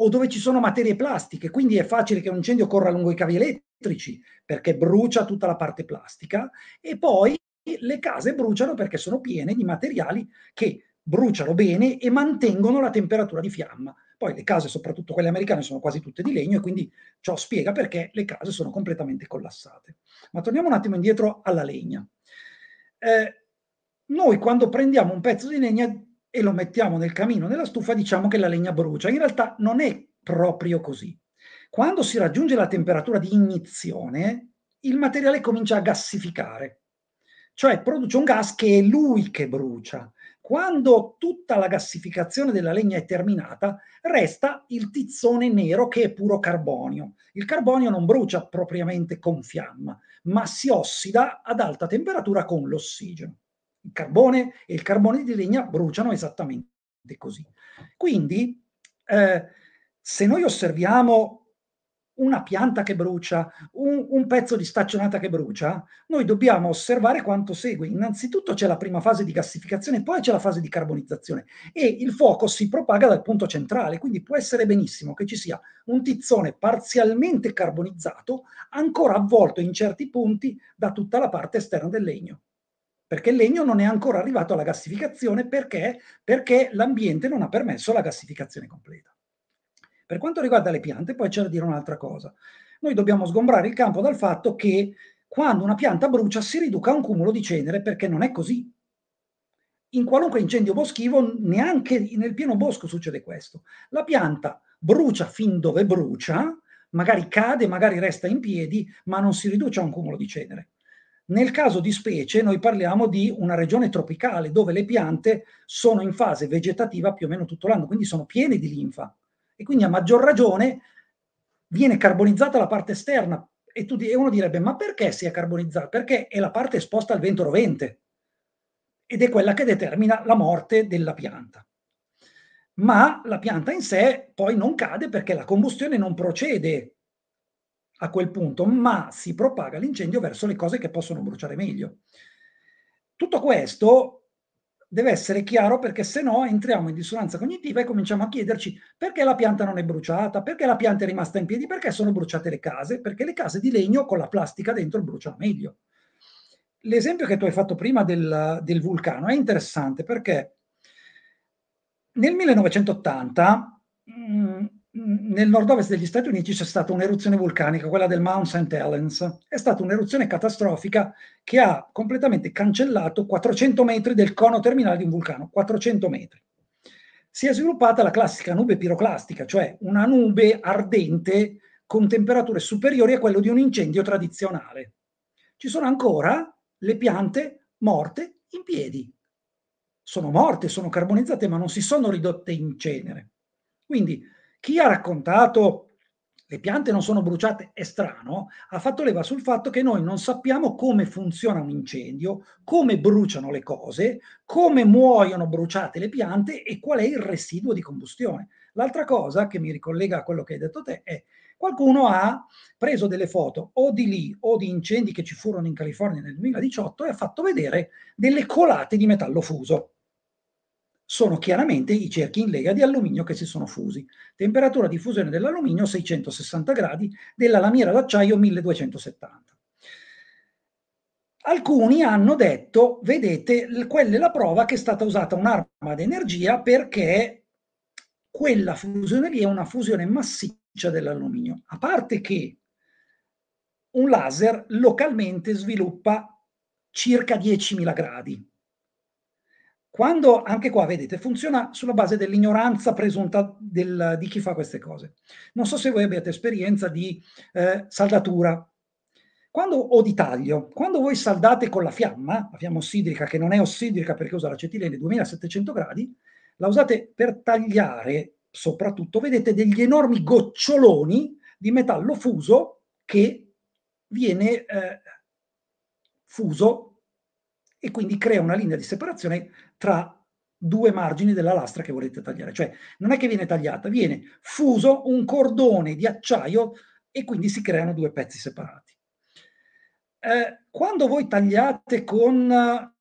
o dove ci sono materie plastiche, quindi è facile che un incendio corra lungo i cavi elettrici perché brucia tutta la parte plastica e poi le case bruciano perché sono piene di materiali che bruciano bene e mantengono la temperatura di fiamma. Poi le case, soprattutto quelle americane, sono quasi tutte di legno e quindi ciò spiega perché le case sono completamente collassate. Ma torniamo un attimo indietro alla legna eh, noi quando prendiamo un pezzo di legna e lo mettiamo nel camino, nella stufa, diciamo che la legna brucia. In realtà non è proprio così. Quando si raggiunge la temperatura di ignizione, il materiale comincia a gassificare, cioè produce un gas che è lui che brucia. Quando tutta la gassificazione della legna è terminata, resta il tizzone nero che è puro carbonio. Il carbonio non brucia propriamente con fiamma, ma si ossida ad alta temperatura con l'ossigeno. Il carbone e il carbone di legna bruciano esattamente così. Quindi, eh, se noi osserviamo una pianta che brucia, un, un, pezzo di staccionata che brucia, noi dobbiamo osservare quanto segue. Innanzitutto c'è la prima fase di gassificazione, poi c'è la fase di carbonizzazione e il fuoco si propaga dal punto centrale, quindi può essere benissimo che ci sia un tizzone parzialmente carbonizzato ancora avvolto in certi punti da tutta la parte esterna del legno. Perché il legno non è ancora arrivato alla gassificazione perché, perché l'ambiente non ha permesso la gassificazione completa. Per quanto riguarda le piante, poi c'è da dire un'altra cosa. Noi dobbiamo sgombrare il campo dal fatto che quando una pianta brucia si riduca a un cumulo di cenere, perché non è così. In qualunque incendio boschivo, neanche nel pieno bosco succede questo. La pianta brucia fin dove brucia, magari cade, magari resta in piedi, ma non si riduce a un cumulo di cenere. Nel caso di specie, noi parliamo di una regione tropicale dove le piante sono in fase vegetativa più o meno tutto l'anno, quindi sono piene di linfa e quindi a maggior ragione viene carbonizzata la parte esterna e, tu, e uno direbbe ma perché si è carbonizzata? Perché è la parte esposta al vento rovente ed è quella che determina la morte della pianta. Ma la pianta in sé poi non cade perché la combustione non procede a quel punto, ma si propaga l'incendio verso le cose che possono bruciare meglio. Tutto questo deve essere chiaro perché se no entriamo in dissonanza cognitiva e cominciamo a chiederci perché la pianta non è bruciata, perché la pianta è rimasta in piedi, perché sono bruciate le case, perché le case di legno con la plastica dentro bruciano meglio. L'esempio che tu hai fatto prima del, del vulcano è interessante perché nel 1980 mh, mm, nel nord-ovest degli Stati Uniti c'è stata un'eruzione vulcanica, quella del Mount St. Helens. È stata un'eruzione catastrofica che ha completamente cancellato 400 metri del cono terminale di un vulcano, 400 metri. Si è sviluppata la classica nube piroclastica, cioè una nube ardente con temperature superiori a quelle di un incendio tradizionale. Ci sono ancora le piante morte in piedi. Sono morte, sono carbonizzate, ma non si sono ridotte in cenere. Quindi chi ha raccontato le piante non sono bruciate è strano, ha fatto leva sul fatto che noi non sappiamo come funziona un incendio, come bruciano le cose, come muoiono bruciate le piante e qual è il residuo di combustione. L'altra cosa che mi ricollega a quello che hai detto te è qualcuno ha preso delle foto o di lì o di incendi che ci furono in California nel 2018 e ha fatto vedere delle colate di metallo fuso sono chiaramente i cerchi in lega di alluminio che si sono fusi. Temperatura di fusione dell'alluminio 660 gradi, della lamiera d'acciaio 1270. Alcuni hanno detto, vedete, quella è la prova che è stata usata un'arma d'energia perché quella fusione lì è una fusione massiccia dell'alluminio. A parte che un laser localmente sviluppa circa 10.000 gradi quando, anche qua, vedete, funziona sulla base dell'ignoranza presunta del, di chi fa queste cose. Non so se voi abbiate esperienza di eh, saldatura quando, o di taglio. Quando voi saldate con la fiamma, la fiamma ossidrica, che non è ossidrica perché usa l'acetilene 2700 gradi, la usate per tagliare, soprattutto, vedete, degli enormi goccioloni di metallo fuso che viene eh, fuso e quindi crea una linea di separazione tra due margini della lastra che volete tagliare. Cioè non è che viene tagliata, viene fuso un cordone di acciaio e quindi si creano due pezzi separati. Eh, quando voi tagliate con eh,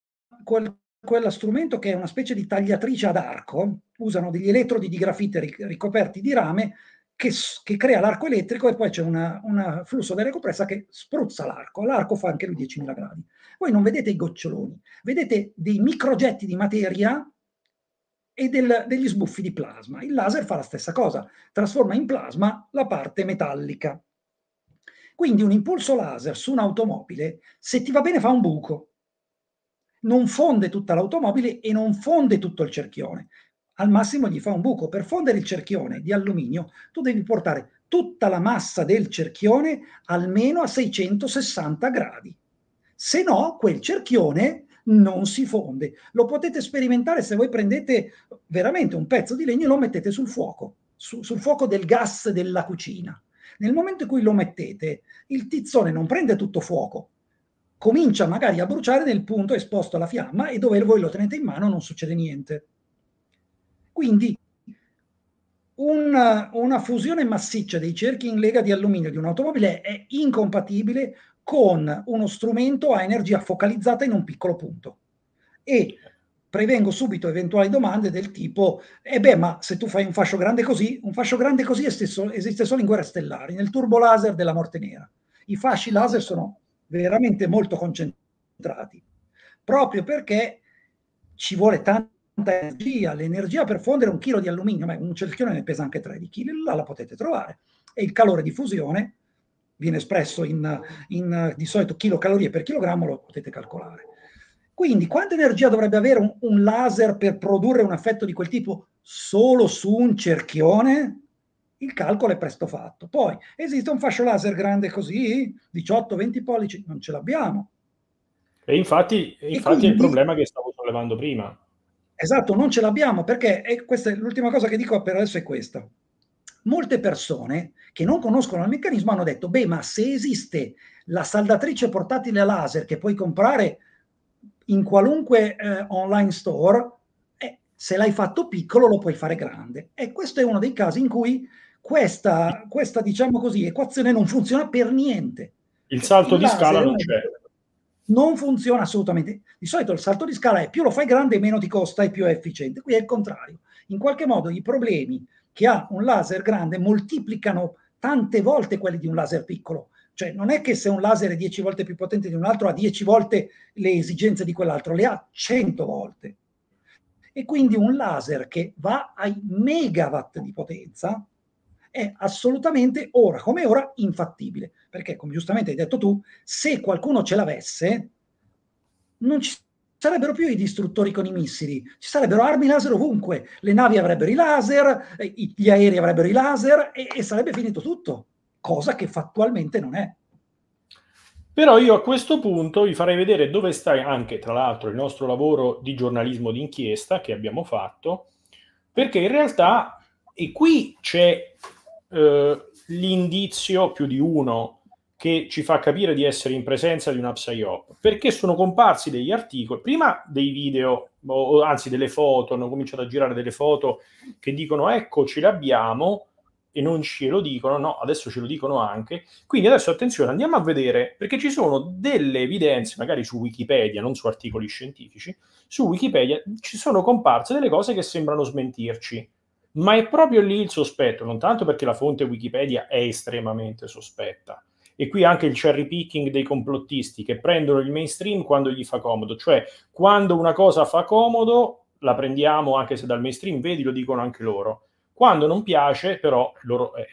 quel, quella strumento che è una specie di tagliatrice ad arco, usano degli elettrodi di grafite ric- ricoperti di rame che, che crea l'arco elettrico e poi c'è un flusso d'aria compressa che spruzza l'arco. L'arco fa anche lui 10.000 gradi. Voi non vedete i goccioloni, vedete dei microgetti di materia e del, degli sbuffi di plasma. Il laser fa la stessa cosa, trasforma in plasma la parte metallica. Quindi un impulso laser su un'automobile, se ti va bene, fa un buco. Non fonde tutta l'automobile e non fonde tutto il cerchione al massimo gli fa un buco. Per fondere il cerchione di alluminio tu devi portare tutta la massa del cerchione almeno a 660 gradi. Se no, quel cerchione non si fonde. Lo potete sperimentare se voi prendete veramente un pezzo di legno e lo mettete sul fuoco, su, sul fuoco del gas della cucina. Nel momento in cui lo mettete, il tizzone non prende tutto fuoco, comincia magari a bruciare nel punto esposto alla fiamma e dove voi lo tenete in mano non succede niente. Quindi una, una, fusione massiccia dei cerchi in lega di alluminio di un'automobile è incompatibile con uno strumento a energia focalizzata in un piccolo punto. E prevengo subito eventuali domande del tipo, e eh beh, ma se tu fai un fascio grande così, un fascio grande così esiste solo in guerre stellari, nel turbo laser della morte nera. I fasci laser sono veramente molto concentrati, proprio perché ci vuole tanto quanta energia, l'energia per fondere un chilo di alluminio, ma un cerchione ne pesa anche 3 di chili, là la potete trovare. E il calore di fusione viene espresso in, in di solito chilocalorie per chilogrammo, lo potete calcolare. Quindi quanta energia dovrebbe avere un, un laser per produrre un effetto di quel tipo solo su un cerchione? il calcolo è presto fatto. Poi esiste un fascio laser grande così, 18-20 pollici, non ce l'abbiamo. E infatti, infatti e quindi, è il problema che stavo sollevando prima. Esatto, non ce l'abbiamo perché, e questa l'ultima cosa che dico per adesso è questa. Molte persone che non conoscono il meccanismo hanno detto, beh, ma se esiste la saldatrice portatile laser che puoi comprare in qualunque eh, online store, eh, se l'hai fatto piccolo lo puoi fare grande. E questo è uno dei casi in cui questa, questa diciamo così, equazione non funziona per niente. Il salto il di scala non c'è non funziona assolutamente. Di solito il salto di scala è più lo fai grande, meno ti costa e più è efficiente. Qui è il contrario. In qualche modo i problemi che ha un laser grande moltiplicano tante volte quelli di un laser piccolo. Cioè non è che se un laser è 10 volte più potente di un altro ha 10 volte le esigenze di quell'altro, le ha 100 volte. E quindi un laser che va ai megawatt di potenza, è assolutamente ora come ora infattibile. Perché, come giustamente hai detto tu, se qualcuno ce l'avesse, non ci sarebbero più i distruttori con i missili, ci sarebbero armi laser ovunque, le navi avrebbero i laser, gli aerei avrebbero i laser e, e sarebbe finito tutto, cosa che fattualmente non è. Però io a questo punto vi farei vedere dove sta anche, tra l'altro, il nostro lavoro di giornalismo d'inchiesta che abbiamo fatto, perché in realtà, e qui c'è eh, l'indizio più di uno che ci fa capire di essere in presenza di un psyop perché sono comparsi degli articoli prima dei video o, anzi delle foto hanno cominciato a girare delle foto che dicono ecco ce l'abbiamo e non ce lo dicono no adesso ce lo dicono anche quindi adesso attenzione andiamo a vedere perché ci sono delle evidenze magari su wikipedia non su articoli scientifici su wikipedia ci sono comparse delle cose che sembrano smentirci ma è proprio lì il sospetto, non tanto perché la fonte Wikipedia è estremamente sospetta. E qui anche il cherry picking dei complottisti che prendono il mainstream quando gli fa comodo, cioè quando una cosa fa comodo la prendiamo anche se dal mainstream, vedi, lo dicono anche loro. Quando non piace, però, loro... Eh,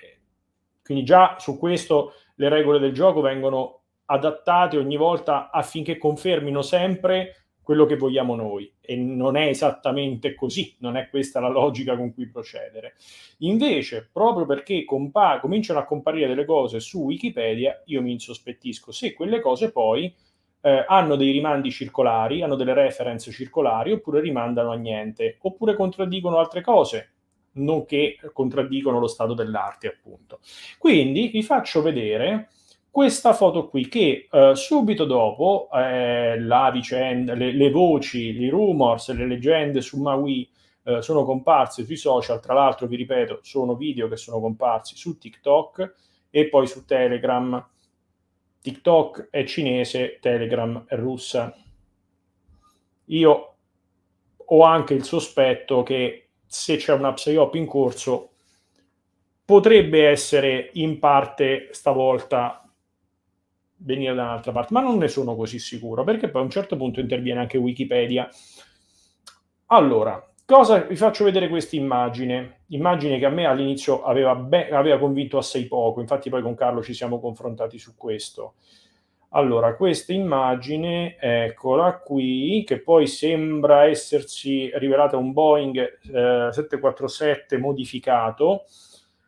quindi già su questo le regole del gioco vengono adattate ogni volta affinché confermino sempre quello che vogliamo noi e non è esattamente così, non è questa la logica con cui procedere. Invece, proprio perché compa- cominciano a comparire delle cose su Wikipedia, io mi insospettisco se quelle cose poi eh, hanno dei rimandi circolari, hanno delle reference circolari oppure rimandano a niente, oppure contraddicono altre cose, nonché contraddicono lo stato dell'arte, appunto. Quindi vi faccio vedere questa foto qui che eh, subito dopo eh, la vicenda, le, le, voci, i rumors, le leggende su Maui eh, sono comparse sui social, tra l'altro vi ripeto sono video che sono comparsi su TikTok e poi su Telegram. TikTok è cinese, Telegram è russa. Io ho anche il sospetto che se c'è una psyop in corso potrebbe essere in parte stavolta venire da un'altra parte, ma non ne sono così sicuro perché poi a un certo punto interviene anche Wikipedia. Allora, cosa vi faccio vedere questa immagine? Immagine che a me all'inizio aveva, ben, aveva convinto assai poco, infatti poi con Carlo ci siamo confrontati su questo. Allora, questa immagine, eccola qui, che poi sembra essersi rivelata un Boeing eh, 747 modificato.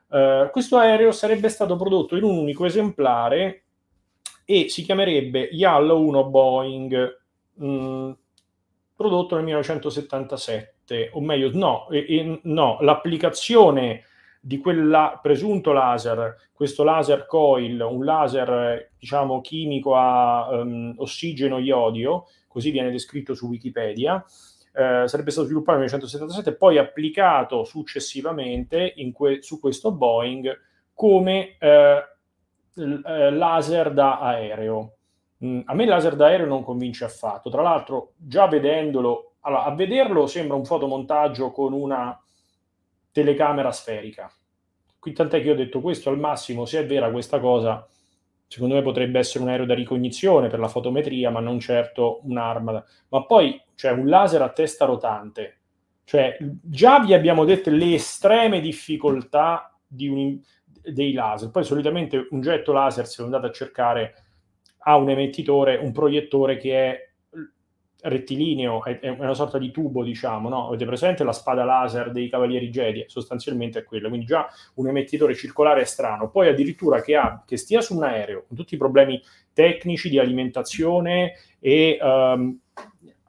Eh, questo aereo sarebbe stato prodotto in un unico esemplare e si chiamerebbe Yellow 1 Boeing, mh, mm, prodotto nel 1977, o meglio, no, e, e, no l'applicazione di quel presunto laser, questo laser coil, un laser diciamo chimico a um, ossigeno iodio, così viene descritto su Wikipedia, eh, sarebbe stato sviluppato nel 1977 poi applicato successivamente que- su questo Boeing come eh, eh, laser da aereo. Mm, a me il laser da aereo non convince affatto, tra l'altro già vedendolo, allora, a vederlo sembra un fotomontaggio con una telecamera sferica. Qui tant'è che io ho detto questo, al massimo se è vera questa cosa, secondo me potrebbe essere un aereo da ricognizione per la fotometria, ma non certo un'arma. Ma poi c'è cioè, un laser a testa rotante. Cioè, già vi abbiamo detto le estreme difficoltà di un, dei laser. Poi solitamente un getto laser, se lo andate a cercare, ha un emettitore, un proiettore che è rettilineo, è, è una sorta di tubo, diciamo, no? Avete presente la spada laser dei Cavalieri Jedi? Sostanzialmente è quella, quindi già un emettitore circolare è strano. Poi addirittura che, ha, che stia su un aereo, con tutti i problemi tecnici di alimentazione e... Um,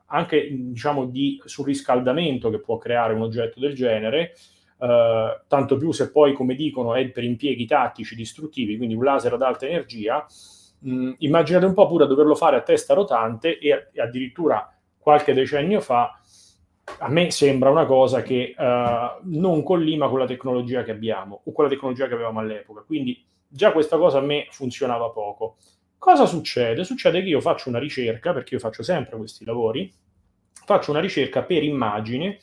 anche diciamo di surriscaldamento che può creare un oggetto del genere, eh, tanto più se poi, come dicono, è per impieghi tattici distruttivi, quindi un laser ad alta energia, mh, mm, immaginate un po' pure a doverlo fare a testa rotante e, e addirittura qualche decennio fa a me sembra una cosa che uh, non collima con la tecnologia che abbiamo o con la tecnologia che avevamo all'epoca. Quindi già questa cosa a me funzionava poco. Cosa succede? Succede che io faccio una ricerca, perché io faccio sempre questi lavori, faccio una ricerca per immagine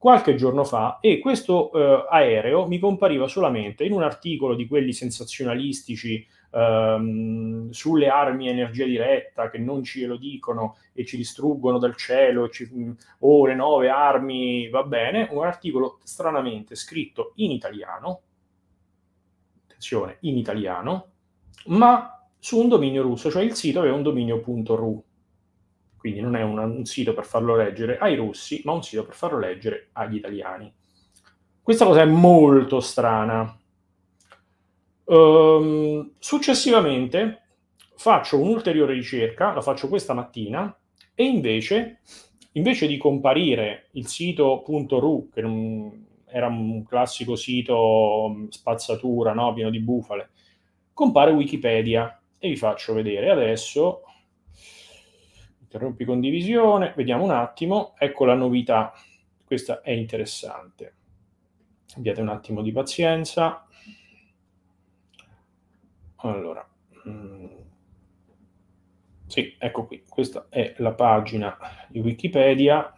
qualche giorno fa e questo eh, aereo mi compariva solamente in un articolo di quelli sensazionalistici ehm, sulle armi a energia diretta che non ce lo dicono e ci distruggono dal cielo, ci, mm, o oh, le nuove armi, va bene, un articolo stranamente scritto in italiano, attenzione, in italiano, ma su un dominio russo, cioè il sito aveva un dominio.ru quindi non è un, un sito per farlo leggere ai russi, ma un sito per farlo leggere agli italiani. Questa cosa è molto strana. Um, successivamente faccio un'ulteriore ricerca, la faccio questa mattina, e invece, invece di comparire il sito.ru, che non, era un classico sito mm, spazzatura, no? pieno di bufale, compare Wikipedia e vi faccio vedere adesso interrompi condivisione, vediamo un attimo, ecco la novità, questa è interessante. Abbiate un attimo di pazienza. Allora, mm, sì, ecco qui, questa è la pagina di Wikipedia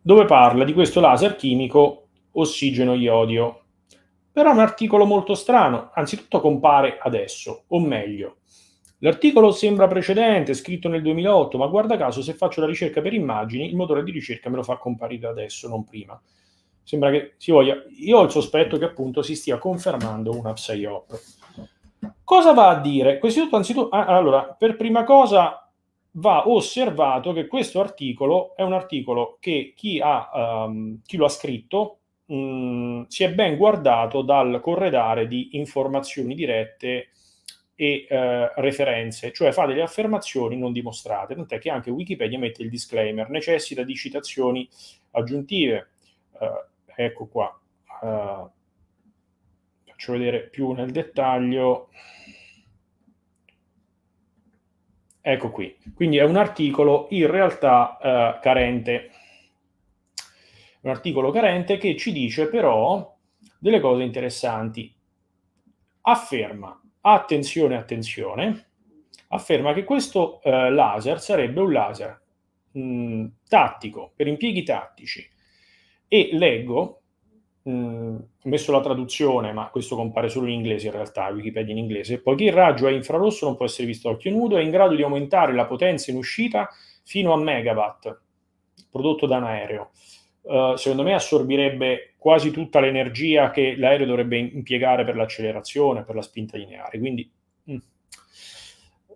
dove parla di questo laser chimico ossigeno-iodio. Però è un articolo molto strano, anzitutto compare adesso, o meglio, L'articolo sembra precedente, scritto nel 2008, ma guarda caso se faccio la ricerca per immagini, il motore di ricerca me lo fa comparire adesso, non prima. Sembra che si voglia... Io ho il sospetto che appunto si stia confermando una PSYOP. Cosa va a dire? Questo, anzitutto, ah, allora, per prima cosa va osservato che questo articolo è un articolo che chi, ha, um, chi lo ha scritto mh, mm, si è ben guardato dal corredare di informazioni dirette e eh, referenze, cioè fa delle affermazioni non dimostrate, tant'è che anche Wikipedia mette il disclaimer, necessita di citazioni aggiuntive. Eh, ecco qua, eh, faccio vedere più nel dettaglio. Ecco qui, quindi è un articolo in realtà eh, carente, un articolo carente che ci dice però delle cose interessanti. Afferma attenzione, attenzione, afferma che questo eh, laser sarebbe un laser mh, mm, tattico, per impieghi tattici. E leggo, mh, mm, ho messo la traduzione, ma questo compare solo in inglese in realtà, Wikipedia in inglese, poiché il raggio è infrarosso, non può essere visto a occhio nudo, è in grado di aumentare la potenza in uscita fino a megawatt, prodotto da un aereo. Eh, secondo me assorbirebbe quasi tutta l'energia che l'aereo dovrebbe impiegare per l'accelerazione, per la spinta lineare. Quindi, mh. Mm.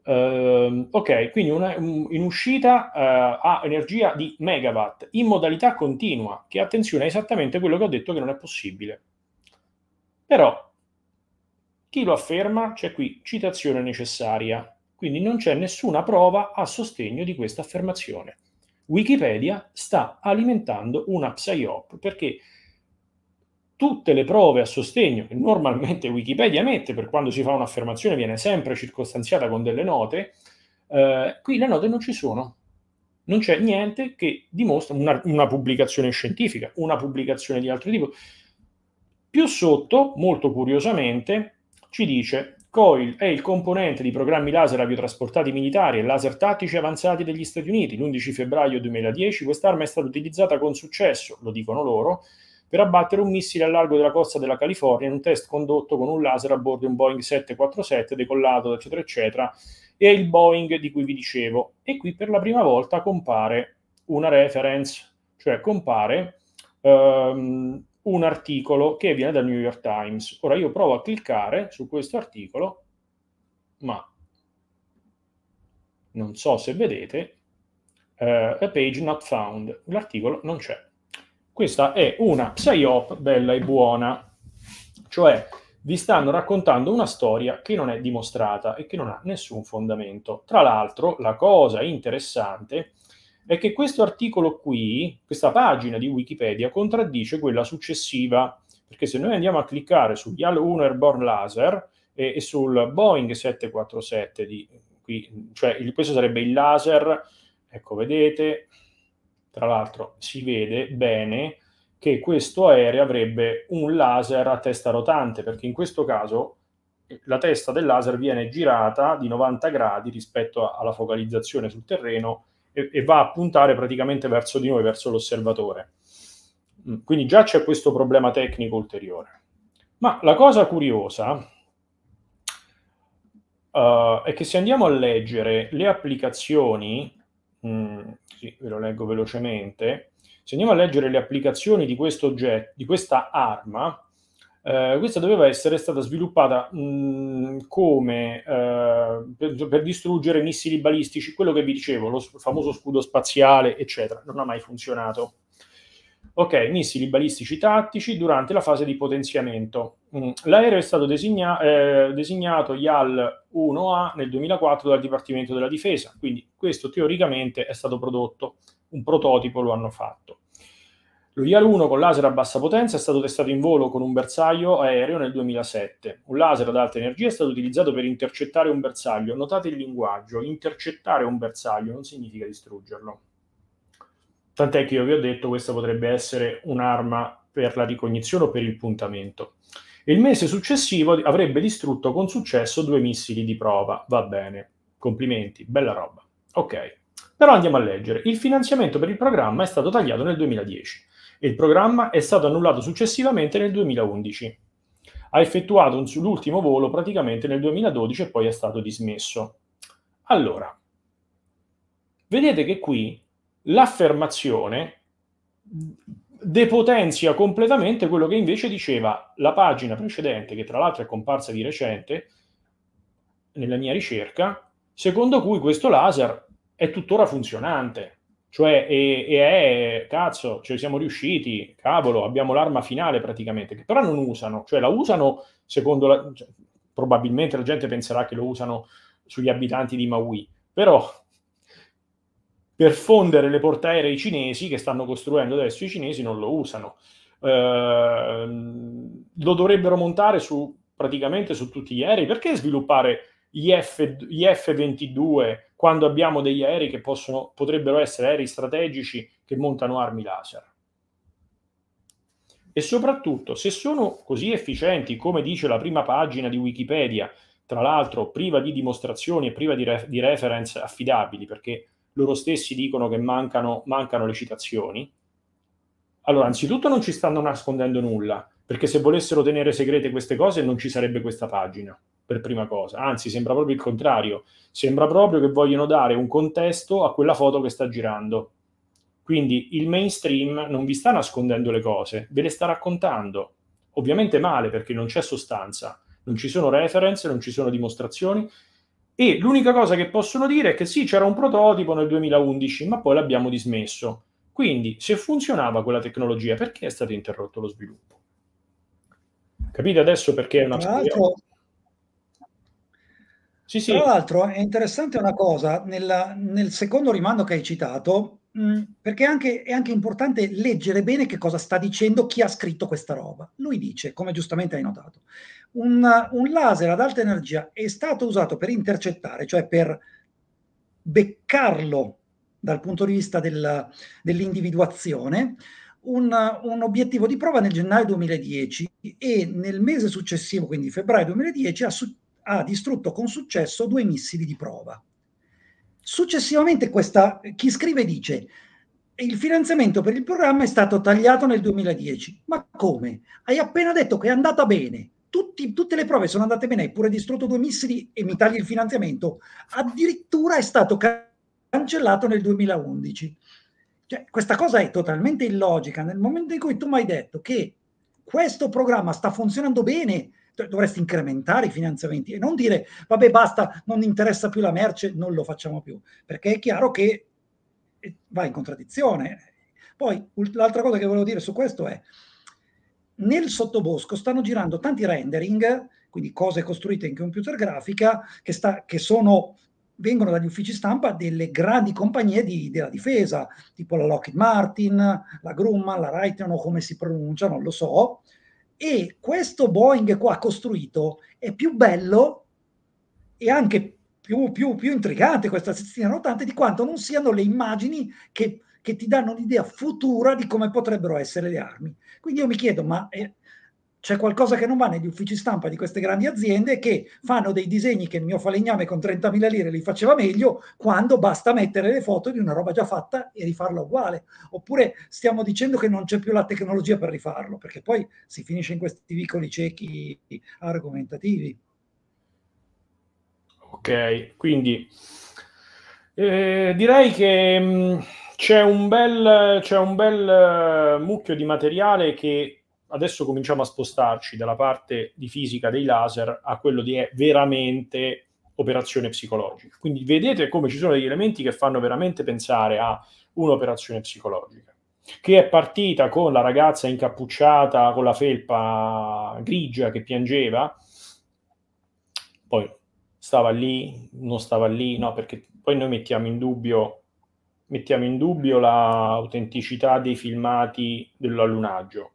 Ehm, uh, ok, quindi una, un, in uscita uh, ha energia di megawatt in modalità continua, che attenzione è esattamente quello che ho detto che non è possibile. Però chi lo afferma? C'è qui citazione necessaria, quindi non c'è nessuna prova a sostegno di questa affermazione. Wikipedia sta alimentando una PSYOP perché tutte le prove a sostegno che normalmente Wikipedia mette per quando si fa un'affermazione viene sempre circostanziata con delle note, eh, qui le note non ci sono. Non c'è niente che dimostra una, una pubblicazione scientifica, una pubblicazione di altro tipo. Più sotto, molto curiosamente, ci dice COIL è il componente di programmi laser aviotrasportati militari e laser tattici avanzati degli Stati Uniti. L'11 febbraio 2010 quest'arma è stata utilizzata con successo, lo dicono loro, per abbattere un missile a largo della costa della California in un test condotto con un laser a bordo di un Boeing 747 decollato, eccetera, eccetera, e il Boeing di cui vi dicevo. E qui per la prima volta compare una reference, cioè compare um, un articolo che viene dal New York Times. Ora io provo a cliccare su questo articolo, ma non so se vedete, uh, a page not found, l'articolo non c'è. Questa è una psyop bella e buona, cioè vi stanno raccontando una storia che non è dimostrata e che non ha nessun fondamento. Tra l'altro, la cosa interessante è è che questo articolo qui, questa pagina di Wikipedia, contraddice quella successiva, perché se noi andiamo a cliccare sul YAL 1 Airborne Laser e, e sul Boeing 747, di, qui, cioè il, questo sarebbe il laser, ecco vedete, tra l'altro si vede bene che questo aereo avrebbe un laser a testa rotante, perché in questo caso la testa del laser viene girata di 90 gradi rispetto alla focalizzazione sul terreno e, e va a puntare praticamente verso di noi, verso l'osservatore. Mm, quindi già c'è questo problema tecnico ulteriore. Ma la cosa curiosa uh, è che se andiamo a leggere le applicazioni, mh, mm, sì, ve lo leggo velocemente, se andiamo a leggere le applicazioni di, oggetto, di questa arma, eh, questa doveva essere stata sviluppata mh, mm, come eh, per, per, distruggere missili balistici, quello che vi dicevo, lo famoso scudo spaziale, eccetera, non ha mai funzionato. Ok, missili balistici tattici durante la fase di potenziamento. Mm, l'aereo è stato designa- eh, designato YAL 1A nel 2004 dal Dipartimento della Difesa, quindi questo teoricamente è stato prodotto, un prototipo lo hanno fatto. Lo Yal 1 con laser a bassa potenza è stato testato in volo con un bersaglio aereo nel 2007. Un laser ad alta energia è stato utilizzato per intercettare un bersaglio. Notate il linguaggio, intercettare un bersaglio non significa distruggerlo. Tant'è che io vi ho detto questa potrebbe essere un'arma per la ricognizione o per il puntamento. Il mese successivo avrebbe distrutto con successo due missili di prova. Va bene, complimenti, bella roba. Ok, però andiamo a leggere. Il finanziamento per il programma è stato tagliato nel 2010 e il programma è stato annullato successivamente nel 2011. Ha effettuato un, l'ultimo volo praticamente nel 2012 e poi è stato dismesso. Allora, vedete che qui l'affermazione depotenzia completamente quello che invece diceva la pagina precedente, che tra l'altro è comparsa di recente nella mia ricerca, secondo cui questo laser è tuttora funzionante. Cioè, e, e è, cazzo, ci cioè siamo riusciti, cavolo, abbiamo l'arma finale praticamente, che però non usano, cioè la usano, secondo la, cioè, probabilmente la gente penserà che lo usano sugli abitanti di Maui, però per fondere le portaerei cinesi che stanno costruendo adesso i cinesi non lo usano. Eh, lo dovrebbero montare su, praticamente su tutti gli aerei, perché sviluppare gli, F, gli F-22 quando abbiamo degli aerei che possono, potrebbero essere aerei strategici che montano armi laser. E soprattutto, se sono così efficienti, come dice la prima pagina di Wikipedia, tra l'altro priva di dimostrazioni e priva di, re- di reference affidabili, perché loro stessi dicono che mancano, mancano le citazioni, allora, anzitutto non ci stanno nascondendo nulla, perché se volessero tenere segrete queste cose non ci sarebbe questa pagina per prima cosa, anzi sembra proprio il contrario, sembra proprio che vogliono dare un contesto a quella foto che sta girando. Quindi il mainstream non vi sta nascondendo le cose, ve le sta raccontando, ovviamente male perché non c'è sostanza, non ci sono reference, non ci sono dimostrazioni e l'unica cosa che possono dire è che sì, c'era un prototipo nel 2011, ma poi l'abbiamo dismesso. Quindi, se funzionava quella tecnologia, perché è stato interrotto lo sviluppo? Capite adesso perché è una... Tra l'altro, sì, sì. Tra l'altro è interessante una cosa, nella, nel secondo rimando che hai citato, mh, perché anche, è anche importante leggere bene che cosa sta dicendo chi ha scritto questa roba. Lui dice, come giustamente hai notato, un, un laser ad alta energia è stato usato per intercettare, cioè per beccarlo dal punto di vista del, dell'individuazione, un, un, obiettivo di prova nel gennaio 2010 e nel mese successivo, quindi febbraio 2010, ha, su, ha distrutto con successo due missili di prova. Successivamente questa, chi scrive dice il finanziamento per il programma è stato tagliato nel 2010. Ma come? Hai appena detto che è andata bene. Tutti, tutte le prove sono andate bene, hai pure distrutto due missili e mi tagli il finanziamento. Addirittura è stato cancellato nel 2011. Cioè, questa cosa è totalmente illogica nel momento in cui tu mi hai detto che questo programma sta funzionando bene, cioè, dovresti incrementare i finanziamenti e non dire vabbè basta, non interessa più la merce, non lo facciamo più, perché è chiaro che eh, va in contraddizione. Poi l'altra cosa che volevo dire su questo è nel sottobosco stanno girando tanti rendering, quindi cose costruite in computer grafica che, sta, che sono vengono dagli uffici stampa delle grandi compagnie di, della difesa, tipo la Lockheed Martin, la Grumman, la Raytheon o come si pronuncia, non lo so, e questo Boeing qua costruito è più bello e anche più, più, più intrigante questa sestina rotante di quanto non siano le immagini che, che ti danno un'idea futura di come potrebbero essere le armi. Quindi io mi chiedo, ma... Eh, c'è qualcosa che non va negli uffici stampa di queste grandi aziende che fanno dei disegni che il mio falegname con 30.000 lire li faceva meglio quando basta mettere le foto di una roba già fatta e rifarla uguale. Oppure stiamo dicendo che non c'è più la tecnologia per rifarlo, perché poi si finisce in questi vicoli ciechi argomentativi. Ok, quindi eh, direi che mm, c'è un bel, c'è un bel eh, mucchio di materiale che adesso cominciamo a spostarci dalla parte di fisica dei laser a quello di eh, veramente operazione psicologica. Quindi vedete come ci sono degli elementi che fanno veramente pensare a un'operazione psicologica, che è partita con la ragazza incappucciata con la felpa grigia che piangeva, poi stava lì, non stava lì, no, perché poi noi mettiamo in dubbio mettiamo in dubbio l'autenticità dei filmati dell'allunaggio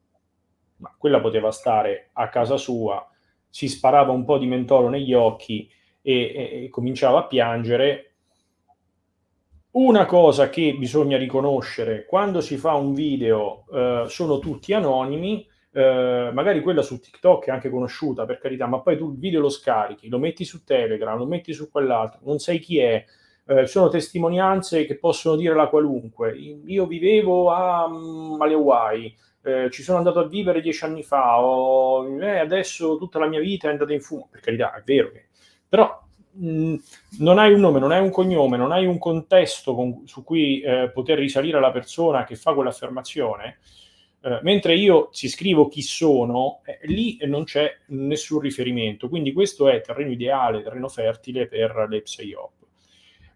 ma quella poteva stare a casa sua, si sparava un po' di mentolo negli occhi e, e, e cominciava a piangere. Una cosa che bisogna riconoscere, quando si fa un video eh, sono tutti anonimi, eh, magari quella su TikTok è anche conosciuta per carità, ma poi tu il video lo scarichi, lo metti su Telegram, lo metti su quell'altro, non sai chi è, eh, sono testimonianze che possono dire la qualunque. Io vivevo a, mm, alle Hawaii, eh, ci sono andato a vivere dieci anni fa, o eh, adesso tutta la mia vita è andata in fumo, per carità, è vero che... Però mh, mm, non hai un nome, non hai un cognome, non hai un contesto con, su cui eh, poter risalire alla persona che fa quell'affermazione, eh, mentre io ci scrivo chi sono, eh, lì non c'è nessun riferimento. Quindi questo è terreno ideale, terreno fertile per le PSYOP.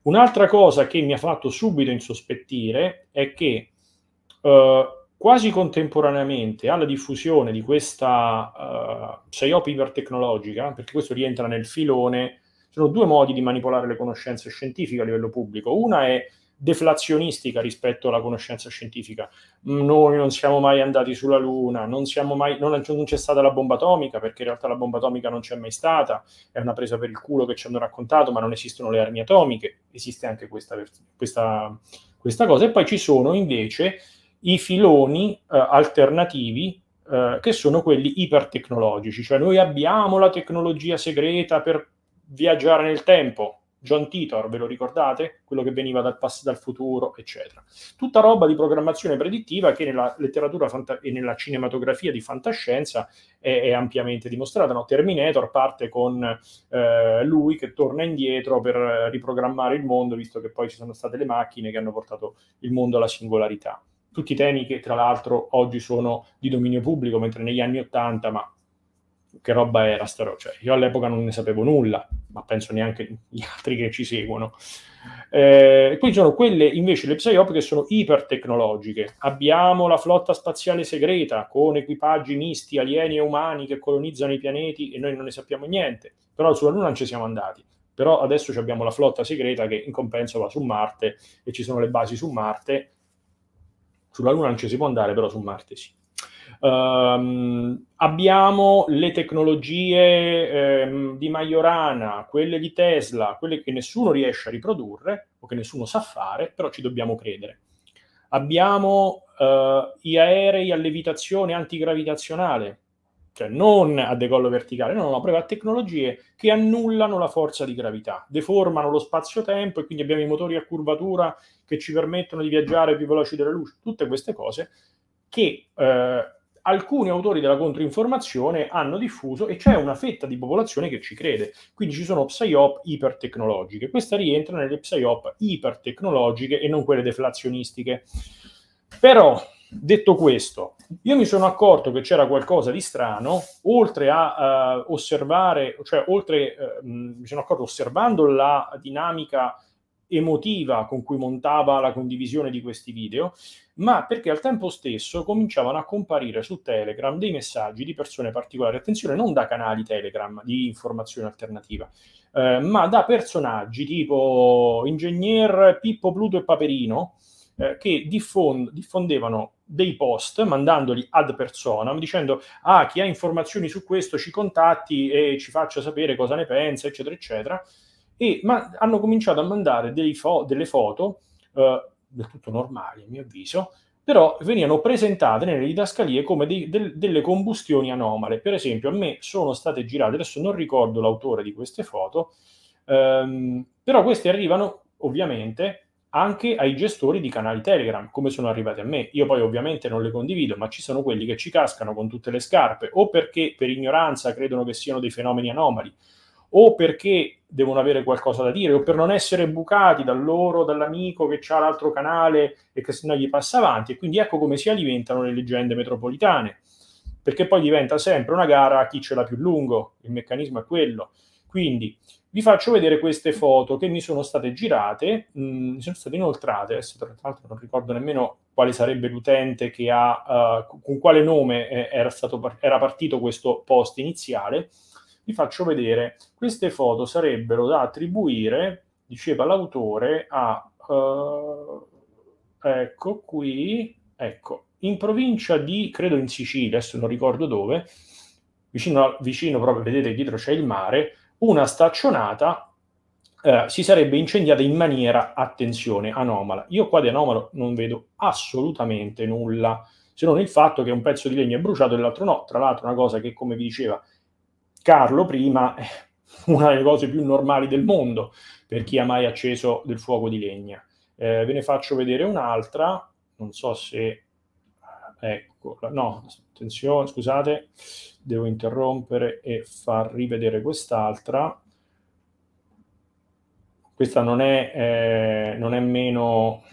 Un'altra cosa che mi ha fatto subito insospettire è che eh, Quasi contemporaneamente alla diffusione di questa uh, eh, CIOP ipertecnologica, perché questo rientra nel filone, sono due modi di manipolare le conoscenze scientifiche a livello pubblico. Una è deflazionistica rispetto alla conoscenza scientifica. Mm, noi non siamo mai andati sulla Luna, non, mai, non, non, c'è stata la bomba atomica, perché in realtà la bomba atomica non c'è mai stata, è una presa per il culo che ci hanno raccontato, ma non esistono le armi atomiche, esiste anche questa, questa, questa cosa. E poi ci sono invece i filoni eh, alternativi eh, che sono quelli ipertecnologici, cioè noi abbiamo la tecnologia segreta per viaggiare nel tempo, John Titor, ve lo ricordate? Quello che veniva dal, pass- dal futuro, eccetera. Tutta roba di programmazione predittiva che nella letteratura fanta- e nella cinematografia di fantascienza è, è ampiamente dimostrata. No? Terminator parte con eh, lui che torna indietro per riprogrammare il mondo, visto che poi ci sono state le macchine che hanno portato il mondo alla singolarità tutti i temi che tra l'altro oggi sono di dominio pubblico, mentre negli anni Ottanta, ma che roba era sta roba? Cioè, io all'epoca non ne sapevo nulla, ma penso neanche gli altri che ci seguono. Eh, poi ci sono quelle invece, le PSYOP, che sono ipertecnologiche. Abbiamo la flotta spaziale segreta con equipaggi misti, alieni e umani che colonizzano i pianeti e noi non ne sappiamo niente. Però sulla Luna non ci siamo andati. Però adesso abbiamo la flotta segreta che in compenso va su Marte e ci sono le basi su Marte sulla Luna non ci si può andare, però su Marte sì. Um, abbiamo le tecnologie ehm, di Majorana, quelle di Tesla, quelle che nessuno riesce a riprodurre o che nessuno sa fare, però ci dobbiamo credere. Abbiamo eh, gli aerei a levitazione antigravitazionale, cioè non a decollo verticale, no, no, proprio a tecnologie che annullano la forza di gravità, deformano lo spazio-tempo e quindi abbiamo i motori a curvatura che ci permettono di viaggiare più veloci della luce, tutte queste cose che eh, alcuni autori della controinformazione hanno diffuso e c'è una fetta di popolazione che ci crede. Quindi ci sono psyop ipertecnologiche, questa rientra nelle psyop ipertecnologiche e non quelle deflazionistiche. Però Detto questo, io mi sono accorto che c'era qualcosa di strano, oltre a uh, osservare, cioè oltre, uh, mi sono accorto osservando la dinamica emotiva con cui montava la condivisione di questi video, ma perché al tempo stesso cominciavano a comparire su Telegram dei messaggi di persone particolari, attenzione, non da canali Telegram di informazione alternativa, eh, ma da personaggi tipo ingegner Pippo Pluto e Paperino, eh, che diffond- diffondevano dei post mandandoli ad personam dicendo ah chi ha informazioni su questo ci contatti e ci faccia sapere cosa ne pensa eccetera eccetera e ma- hanno cominciato a mandare fo- delle foto eh, del tutto normali a mio avviso però venivano presentate nelle didascalie come dei, del, delle combustioni anomale. Per esempio, a me sono state girate, adesso non ricordo l'autore di queste foto, ehm, però queste arrivano ovviamente anche ai gestori di canali Telegram, come sono arrivati a me. Io poi ovviamente non le condivido, ma ci sono quelli che ci cascano con tutte le scarpe, o perché per ignoranza credono che siano dei fenomeni anomali, o perché devono avere qualcosa da dire, o per non essere bucati da loro, dall'amico che ha l'altro canale e che se no gli passa avanti. E quindi ecco come si alimentano le leggende metropolitane, perché poi diventa sempre una gara a chi ce l'ha più lungo, il meccanismo è quello. Quindi vi faccio vedere queste foto che mi sono state girate, mh, mm, mi sono state inoltrate, adesso tra l'altro non ricordo nemmeno quale sarebbe l'utente che ha, uh, con quale nome eh, era, stato, era partito questo post iniziale, vi faccio vedere, queste foto sarebbero da attribuire, diceva l'autore, a, uh, ecco qui, ecco, in provincia di, credo in Sicilia, adesso non ricordo dove, vicino, vicino proprio, vedete dietro c'è il mare, una staccionata eh, si sarebbe incendiata in maniera, attenzione, anomala. Io qua di anomalo non vedo assolutamente nulla, se non il fatto che un pezzo di legno è bruciato e l'altro no. Tra l'altro una cosa che, come vi diceva Carlo prima, è (laughs) una delle cose più normali del mondo per chi ha mai acceso del fuoco di legna. Eh, ve ne faccio vedere un'altra, non so se... Eh, Eccola, no, attenzione, scusate, devo interrompere e far rivedere quest'altra. Questa non è, eh, non è meno...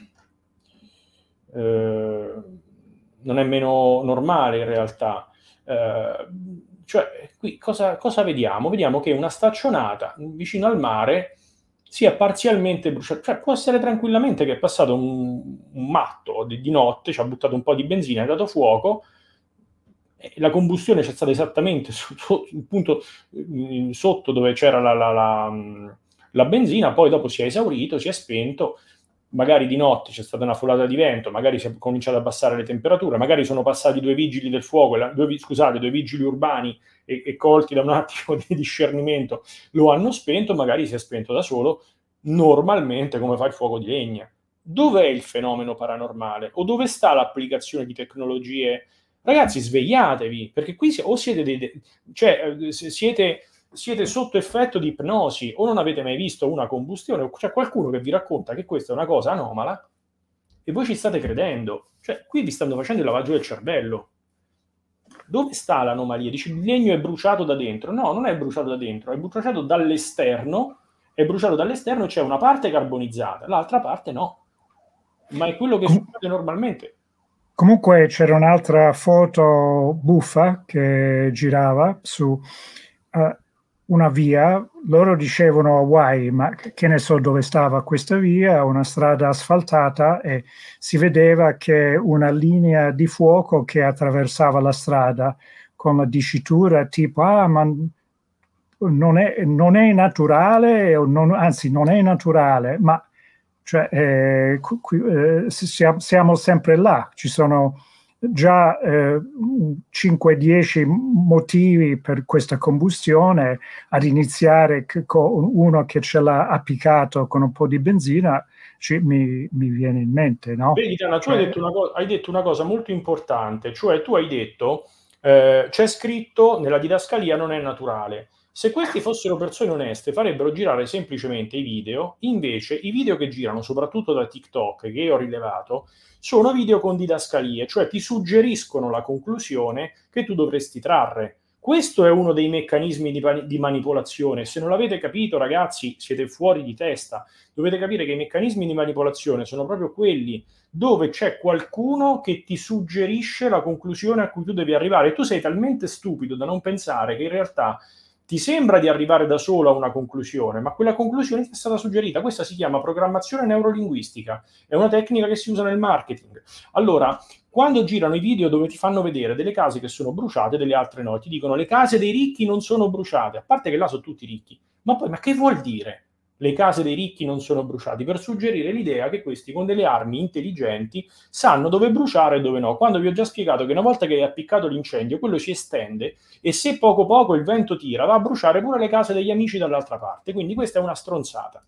Eh, non è meno normale in realtà. Eh, cioè, qui cosa, cosa, vediamo? Vediamo che una staccionata vicino al mare sia parzialmente bruciata. Cioè, può essere tranquillamente che è passato un, un matto di, di, notte, ci ha buttato un po' di benzina, ha dato fuoco, eh, la combustione c'è stata esattamente sotto (laughs) il punto mm, sotto dove c'era la, la, la, mm, la, benzina, poi dopo si è esaurito, si è spento, magari di notte c'è stata una folata di vento, magari si è cominciato ad abbassare le temperature, magari sono passati due vigili del fuoco, due, scusate, due vigili urbani e, e colti da un (laughs) attimo di discernimento lo hanno spento, magari si è spento da solo, normalmente come fa il fuoco di legna. Dov'è il fenomeno paranormale o dove sta l'applicazione di tecnologie? Ragazzi, svegliatevi, perché qui o siete, dei, cioè, eh, siete, siete sotto effetto di ipnosi o non avete mai visto una combustione, o c'è qualcuno che vi racconta che questa è una cosa anomala e voi ci state credendo. Cioè, qui vi stanno facendo il lavaggio del cervello. Dove sta l'anomalia? Dici, il legno è bruciato da dentro. No, non è bruciato da dentro, è bruciato dall'esterno, è bruciato dall'esterno e c'è cioè una parte carbonizzata, l'altra parte no. Ma è quello che succede normalmente Comunque c'era un'altra foto buffa che girava su uh, una via, loro dicevano Hawaii, ma che ne so dove stava questa via, una strada asfaltata e si vedeva che una linea di fuoco che attraversava la strada con la dicitura tipo ah ma non è, non è naturale, non, anzi non è naturale, ma cioè, eh, qui, eh, siamo, sempre là, ci sono già 5-10 eh, motivi per questa combustione, ad iniziare con uno che ce l'ha appiccato con un po' di benzina, ci, mi, mi, viene in mente. No? Vedi, Dana, tu eh. hai, detto cosa, hai, detto una cosa molto importante, cioè tu hai detto eh, c'è scritto nella didascalia non è naturale. Se questi fossero persone oneste, farebbero girare semplicemente i video, invece i video che girano, soprattutto da TikTok, che io ho rilevato, sono video con didascalie, cioè ti suggeriscono la conclusione che tu dovresti trarre. Questo è uno dei meccanismi di, di manipolazione. Se non l'avete capito, ragazzi, siete fuori di testa. Dovete capire che i meccanismi di manipolazione sono proprio quelli dove c'è qualcuno che ti suggerisce la conclusione a cui tu devi arrivare. E tu sei talmente stupido da non pensare che in realtà ti sembra di arrivare da solo a una conclusione, ma quella conclusione ti è stata suggerita. Questa si chiama programmazione neurolinguistica, è una tecnica che si usa nel marketing. Allora, quando girano i video dove ti fanno vedere delle case che sono bruciate e delle altre no, ti dicono le case dei ricchi non sono bruciate, a parte che là sono tutti ricchi. Ma poi, ma che vuol dire? le case dei ricchi non sono bruciate, per suggerire l'idea che questi con delle armi intelligenti sanno dove bruciare e dove no, quando vi ho già spiegato che una volta che è appiccato l'incendio, quello si estende e se poco poco il vento tira va a bruciare pure le case degli amici dall'altra parte, quindi questa è una stronzata.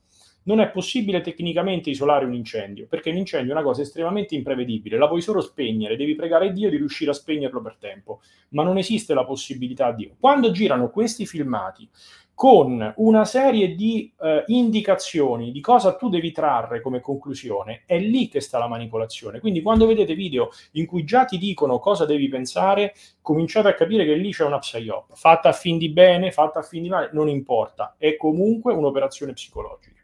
Non è possibile tecnicamente isolare un incendio, perché un incendio è una cosa estremamente imprevedibile, la puoi solo spegnere, devi pregare Dio di riuscire a spegnerlo per tempo, ma non esiste la possibilità di... Quando girano questi filmati con una serie di eh, indicazioni di cosa tu devi trarre come conclusione, è lì che sta la manipolazione. Quindi quando vedete video in cui già ti dicono cosa devi pensare, cominciate a capire che lì c'è una psyop, fatta a fin di bene, fatta a fin di male, non importa, è comunque un'operazione psicologica.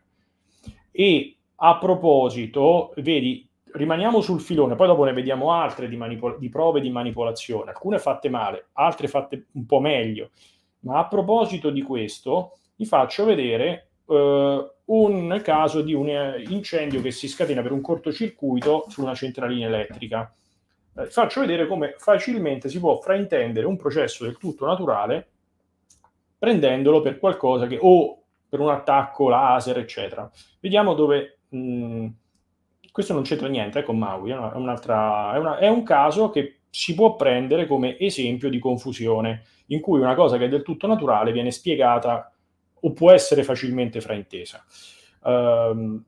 E a proposito, vedi, rimaniamo sul filone, poi dopo ne vediamo altre di, manipol- di prove di manipolazione, alcune fatte male, altre fatte un po' meglio ma a proposito di questo, vi faccio vedere eh, un caso di un eh, incendio che si scatena per un cortocircuito su una centralina elettrica. Eh, faccio vedere come facilmente si può fraintendere un processo del tutto naturale prendendolo per qualcosa che o per un attacco laser, eccetera. Vediamo dove mh, mm, questo non c'entra niente eh, con Maui, è, una, è, una, è un caso che si può prendere come esempio di confusione in cui una cosa che è del tutto naturale viene spiegata o può essere facilmente fraintesa. Um,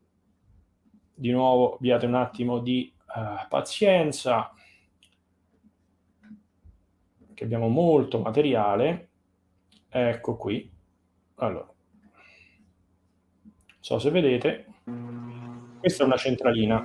di nuovo, abbiate un attimo di uh, pazienza, che abbiamo molto materiale. Ecco qui. Allora, non so se vedete, questa è una centralina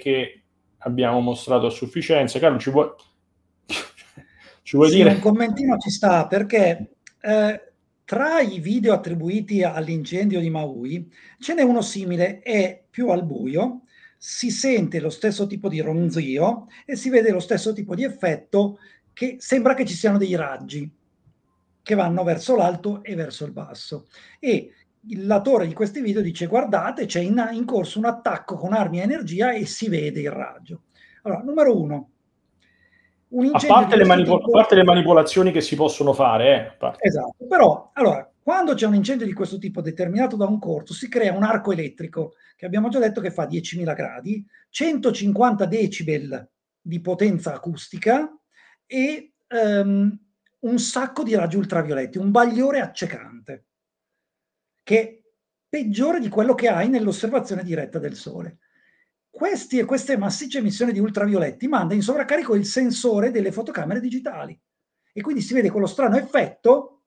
che abbiamo mostrato a sufficienza. Carlo, ci vuoi, (laughs) ci vuoi sì, dire? Un commentino ci sta perché eh, tra i video attribuiti all'incendio di Maui ce n'è uno simile e più al buio. Si sente lo stesso tipo di ronzio e si vede lo stesso tipo di effetto che sembra che ci siano dei raggi che vanno verso l'alto e verso il basso. E l'autore di questi video dice guardate c'è in, in, corso un attacco con armi a energia e si vede il raggio. Allora, numero uno. a, parte le, manipol- tipo... a parte le manipolazioni che si possono fare. Eh, esatto, però allora, quando c'è un incendio di questo tipo determinato da un corto, si crea un arco elettrico che abbiamo già detto che fa 10.000 gradi, 150 decibel di potenza acustica e um, un sacco di raggi ultravioletti, un bagliore accecante che è peggiore di quello che hai nell'osservazione diretta del Sole. Questi e queste massicce emissioni di ultravioletti manda in sovraccarico il sensore delle fotocamere digitali e quindi si vede quello strano effetto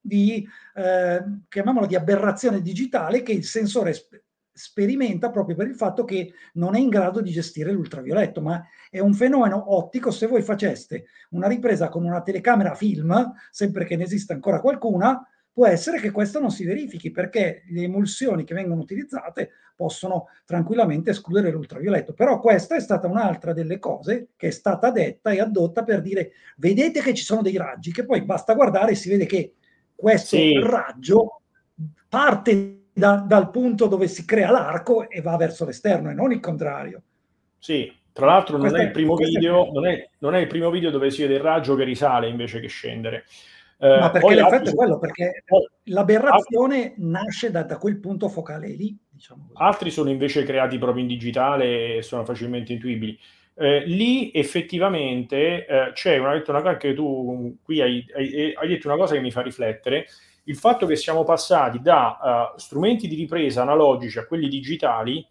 di, eh, chiamiamolo di aberrazione digitale che il sensore sp- sperimenta proprio per il fatto che non è in grado di gestire l'ultravioletto, ma è un fenomeno ottico. Se voi faceste una ripresa con una telecamera film, sempre che ne esista ancora qualcuna, può essere che questo non si verifichi perché le emulsioni che vengono utilizzate possono tranquillamente escludere l'ultravioletto. Però questa è stata un'altra delle cose che è stata detta e addotta per dire vedete che ci sono dei raggi che poi basta guardare e si vede che questo sì. raggio parte da, dal punto dove si crea l'arco e va verso l'esterno e non il contrario. Sì, tra l'altro non è, video, Non, è, non è, il primo video, dove si vede il raggio che risale invece che scendere. Eh, Ma perché l'effetto è quello, perché l'aberrazione altri, nasce da, da, quel punto focale lì. Diciamo altri sono invece creati proprio in digitale e sono facilmente intuibili. Eh, lì effettivamente eh, c'è una, una cosa che tu qui hai, hai, hai, detto una cosa che mi fa riflettere, il fatto che siamo passati da uh, strumenti di ripresa analogici a quelli digitali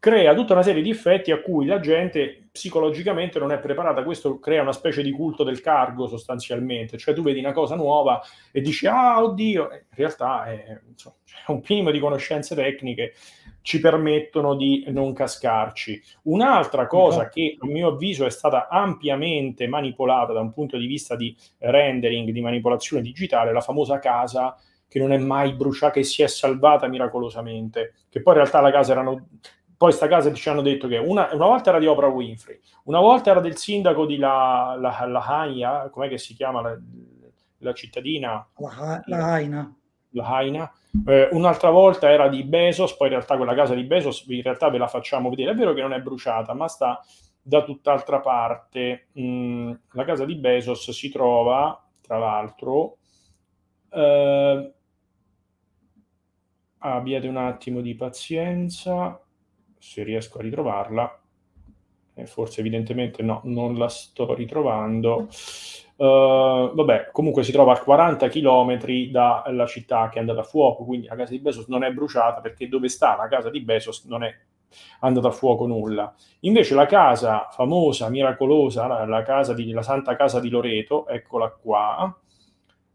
crea tutta una serie di effetti a cui la gente psicologicamente non è preparata. Questo crea una specie di culto del cargo sostanzialmente, cioè tu vedi una cosa nuova e dici ah oddio, in realtà è, insomma, un minimo di conoscenze tecniche ci permettono di non cascarci. Un'altra cosa esatto. che a mio avviso è stata ampiamente manipolata da un punto di vista di rendering, di manipolazione digitale, la famosa casa che non è mai bruciata, che si è salvata miracolosamente, che poi in realtà la casa erano poi sta casa ci hanno detto che una, una, volta era di Oprah Winfrey, una volta era del sindaco di La, la, la Haia, com'è che si chiama la, la cittadina? La, la Haina. La Haina. Eh, un'altra volta era di Bezos, poi in realtà quella casa di Bezos in realtà ve la facciamo vedere, è vero che non è bruciata, ma sta da tutt'altra parte. Mm, la casa di Bezos si trova, tra l'altro, eh, abbiate un attimo di pazienza se riesco a ritrovarla, eh, forse evidentemente no, non la sto ritrovando. Uh, vabbè, comunque si trova a 40 km dalla città che è andata a fuoco, quindi la casa di Bezos non è bruciata perché dove sta la casa di Bezos non è andata a fuoco nulla. Invece la casa famosa, miracolosa, la, la, casa di, la Santa Casa di Loreto, eccola qua,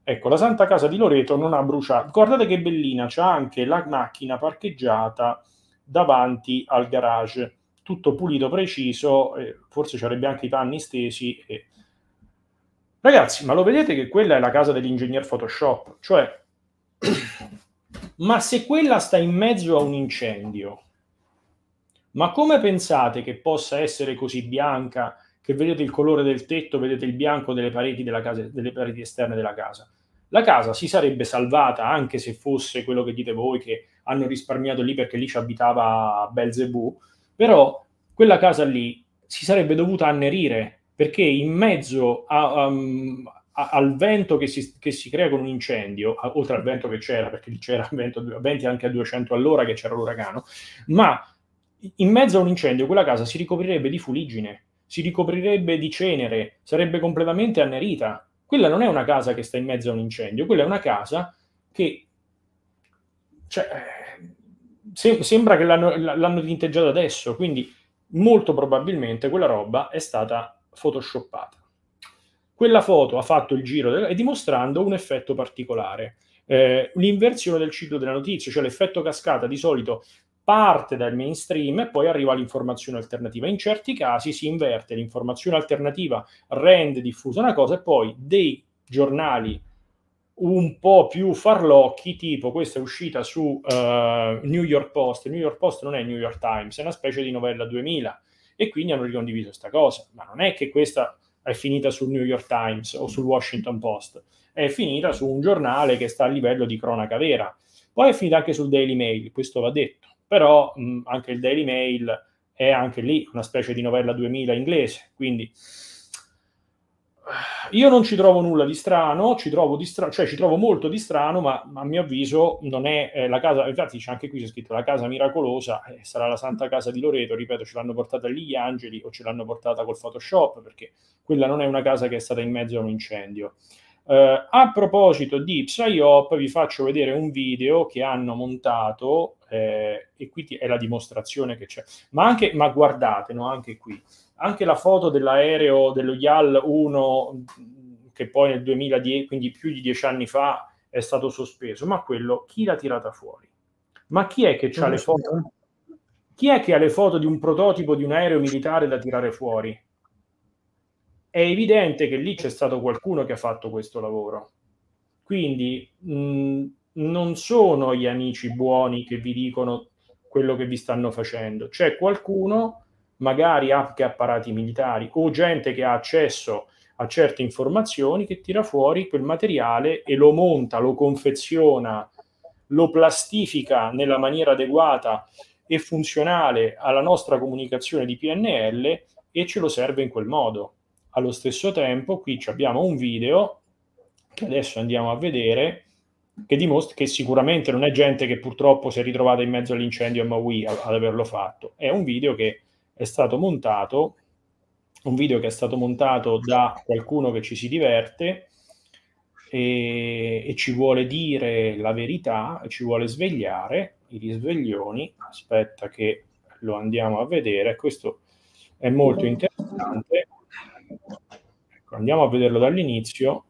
Ecco, la Santa Casa di Loreto non ha bruciato. Guardate che bellina, c'è anche la macchina parcheggiata davanti al garage, tutto pulito, preciso, eh, forse ci avrebbe anche i panni stesi. E... Ragazzi, ma lo vedete che quella è la casa dell'ingegner Photoshop? Cioè, (clears throat) ma se quella sta in mezzo a un incendio, ma come pensate che possa essere così bianca che vedete il colore del tetto, vedete il bianco delle pareti, casa, delle pareti esterne della casa? La casa si sarebbe salvata anche se fosse quello che dite voi che hanno risparmiato lì perché lì ci abitava Belzebù, però quella casa lì si sarebbe dovuta annerire perché in mezzo a, um, a, al vento che si, che si, crea con un incendio, a, oltre al vento che c'era, perché c'era (laughs) vento, venti anche a 200 all'ora che c'era l'uragano, ma in mezzo a un incendio quella casa si ricoprirebbe di fuligine, si ricoprirebbe di cenere, sarebbe completamente annerita. Quella non è una casa che sta in mezzo a un incendio, quella è una casa che cioè, se, sembra che l'hanno, l'hanno tinteggiato adesso, quindi molto probabilmente quella roba è stata photoshoppata. Quella foto ha fatto il giro e dimostrando un effetto particolare. Eh, l'inversione del ciclo della notizia, cioè l'effetto cascata di solito parte dal mainstream e poi arriva l'informazione alternativa. In certi casi si inverte, l'informazione alternativa rende diffusa una cosa e poi dei giornali un po' più farlocchi, tipo questa è uscita su uh, New York Post, New York Post non è New York Times, è una specie di novella 2000 e quindi hanno ricondiviso questa cosa, ma non è che questa è finita sul New York Times o sul Washington Post, è finita su un giornale che sta a livello di cronaca vera, poi è finita anche sul Daily Mail, questo va detto, però mh, anche il Daily Mail è anche lì una specie di novella 2000 inglese, quindi io non ci trovo nulla di strano, ci trovo, di stra- cioè, ci trovo molto di strano, ma, a mio avviso non è eh, la casa, infatti c'è anche qui c'è scritto la casa miracolosa, eh, sarà la santa casa di Loreto, ripeto, ce l'hanno portata lì gli angeli o ce l'hanno portata col Photoshop, perché quella non è una casa che è stata in mezzo a un incendio. Eh, a proposito di Psyop, vi faccio vedere un video che hanno montato, eh, e qui è la dimostrazione che c'è, ma, anche, ma guardate, no, anche qui anche la foto dell'aereo dello YAL 1, che poi nel 2010, quindi più di dieci anni fa, è stato sospeso, ma quello chi l'ha tirata fuori? Ma chi è che ha le foto? Chi è che ha le foto di un prototipo di un aereo militare da tirare fuori? È evidente che lì c'è stato qualcuno che ha fatto questo lavoro. Quindi mh, mm, non sono gli amici buoni che vi dicono quello che vi stanno facendo, c'è qualcuno magari anche apparati militari o gente che ha accesso a certe informazioni che tira fuori quel materiale e lo monta, lo confeziona, lo plastifica nella maniera adeguata e funzionale alla nostra comunicazione di PNL e ce lo serve in quel modo. Allo stesso tempo qui abbiamo un video che adesso andiamo a vedere che dimostra che sicuramente non è gente che purtroppo si è ritrovata in mezzo all'incendio a Maui ad averlo fatto, è un video che è stato montato, un video che è stato montato da qualcuno che ci si diverte e, e ci vuole dire la verità, ci vuole svegliare i risveglioni. Aspetta che lo andiamo a vedere, questo è molto interessante. Ecco, andiamo a vederlo dall'inizio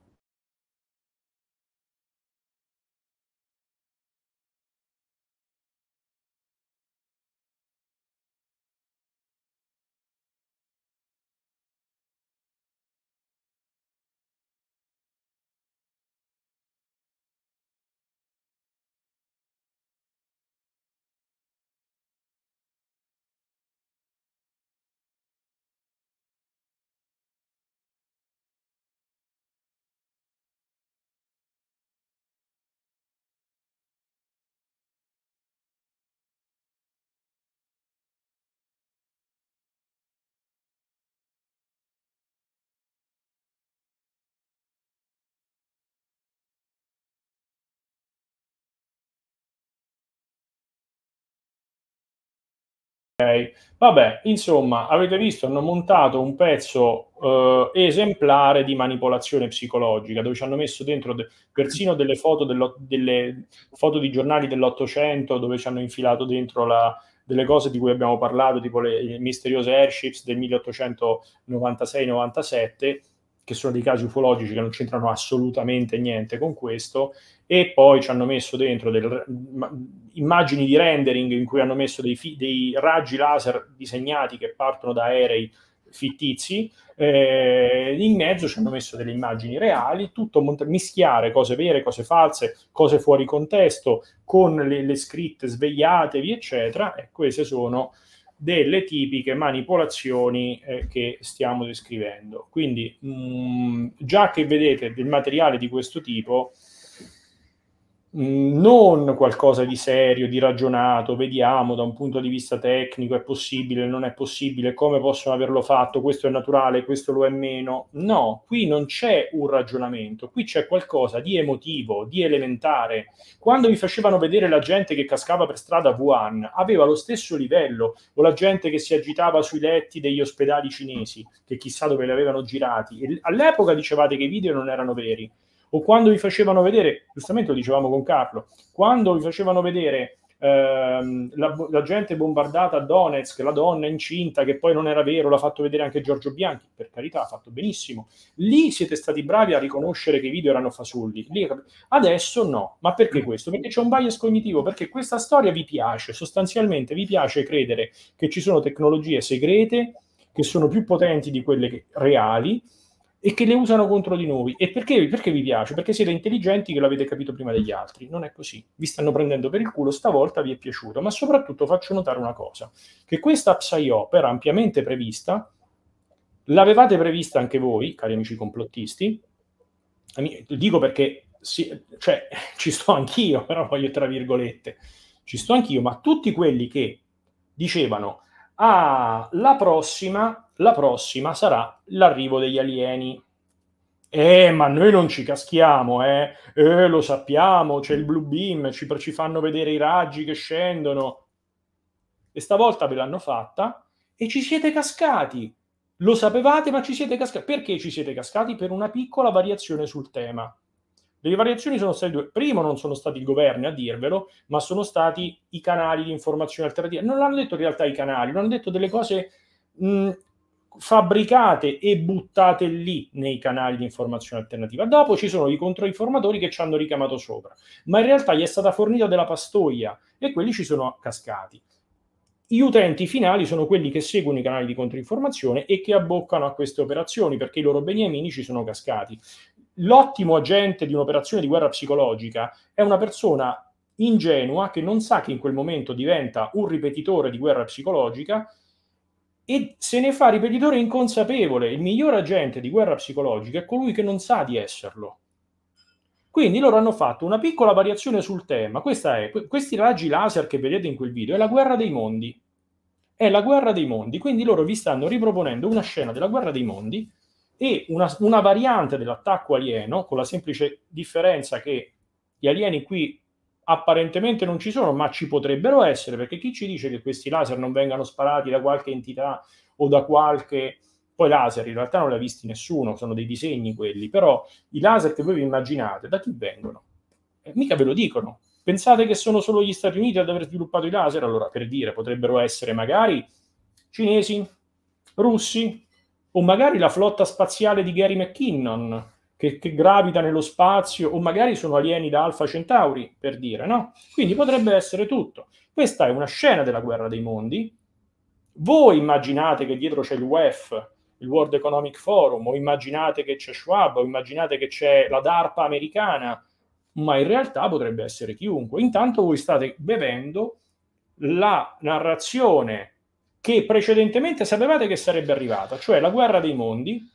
Vabbè, insomma, avete visto, hanno montato un pezzo eh, esemplare di manipolazione psicologica, dove ci hanno messo dentro de- persino delle foto, dello- delle foto, di giornali dell'Ottocento, dove ci hanno infilato dentro la- delle cose di cui abbiamo parlato, tipo le, le misteriose airships del 1896-97, che sono dei casi ufologici che non c'entrano assolutamente niente con questo, e poi ci hanno messo dentro delle mm, immagini di rendering in cui hanno messo dei, fi, dei raggi laser disegnati che partono da aerei fittizi, eh, in mezzo ci hanno messo delle immagini reali, tutto mont- mischiare cose vere, cose false, cose fuori contesto, con le, le scritte svegliatevi, eccetera, e queste sono delle tipiche manipolazioni eh, che stiamo descrivendo. Quindi mh, mm, già che vedete del materiale di questo tipo, Mm, non qualcosa di serio, di ragionato, vediamo da un punto di vista tecnico è possibile, non è possibile, come possono averlo fatto, questo è naturale, questo lo è meno. No, qui non c'è un ragionamento, qui c'è qualcosa di emotivo, di elementare. Quando vi facevano vedere la gente che cascava per strada a Wuhan, aveva lo stesso livello, o la gente che si agitava sui letti degli ospedali cinesi, che chissà dove li avevano girati. E all'epoca dicevate che i video non erano veri o quando vi facevano vedere, giustamente lo dicevamo con Carlo, quando vi facevano vedere ehm, la, la, gente bombardata a Donetsk, la donna incinta, che poi non era vero, l'ha fatto vedere anche Giorgio Bianchi, per carità, ha fatto benissimo. Lì siete stati bravi a riconoscere che i video erano fasulli. Lì, adesso no. Ma perché questo? Perché c'è un bias cognitivo, perché questa storia vi piace, sostanzialmente vi piace credere che ci sono tecnologie segrete che sono più potenti di quelle reali e che le usano contro di noi. E perché, perché vi piace? Perché siete intelligenti che l'avete capito prima degli altri. Non è così. Vi stanno prendendo per il culo, stavolta vi è piaciuto. Ma soprattutto faccio notare una cosa, che questa PSYOP era ampiamente prevista, l'avevate prevista anche voi, cari amici complottisti, dico perché sì, cioè, (laughs) ci sto anch'io, però voglio tra virgolette, ci sto anch'io, ma tutti quelli che dicevano, ah, la prossima la prossima sarà l'arrivo degli alieni. Eh, ma noi non ci caschiamo, eh? eh lo sappiamo, c'è il blue beam, ci, ci fanno vedere i raggi che scendono. E stavolta ve l'hanno fatta e ci siete cascati. Lo sapevate, ma ci siete cascati. Perché ci siete cascati? Per una piccola variazione sul tema. Le variazioni sono state due. Primo, non sono stati i governi a dirvelo, ma sono stati i canali di informazione alternativa. Non l'hanno detto in realtà i canali, non hanno detto delle cose mh, fabbricate e buttate lì nei canali di informazione alternativa. Dopo ci sono i controinformatori che ci hanno ricamato sopra, ma in realtà gli è stata fornita della pastoia e quelli ci sono cascati. Gli utenti finali sono quelli che seguono i canali di controinformazione e che abboccano a queste operazioni perché i loro beniamini ci sono cascati. L'ottimo agente di un'operazione di guerra psicologica è una persona ingenua che non sa che in quel momento diventa un ripetitore di guerra psicologica e se ne fa ripetitore inconsapevole. Il miglior agente di guerra psicologica è colui che non sa di esserlo. Quindi loro hanno fatto una piccola variazione sul tema. È, questi raggi laser che vedete in quel video è la guerra dei mondi. È la guerra dei mondi. Quindi loro vi stanno riproponendo una scena della guerra dei mondi e una, una variante dell'attacco alieno, con la semplice differenza che gli alieni qui apparentemente non ci sono, ma ci potrebbero essere, perché chi ci dice che questi laser non vengano sparati da qualche entità o da qualche... Poi laser in realtà non li ha visti nessuno, sono dei disegni quelli, però i laser che voi vi immaginate, da chi vengono? Eh, mica ve lo dicono. Pensate che sono solo gli Stati Uniti ad aver sviluppato i laser? Allora, per dire, potrebbero essere magari cinesi, russi, o magari la flotta spaziale di Gary McKinnon, che, che, gravita nello spazio, o magari sono alieni da Alfa Centauri, per dire, no? Quindi potrebbe essere tutto. Questa è una scena della guerra dei mondi. Voi immaginate che dietro c'è il WEF, il World Economic Forum, o immaginate che c'è Schwab, o immaginate che c'è la DARPA americana, ma in realtà potrebbe essere chiunque. Intanto voi state bevendo la narrazione che precedentemente sapevate che sarebbe arrivata, cioè la guerra dei mondi,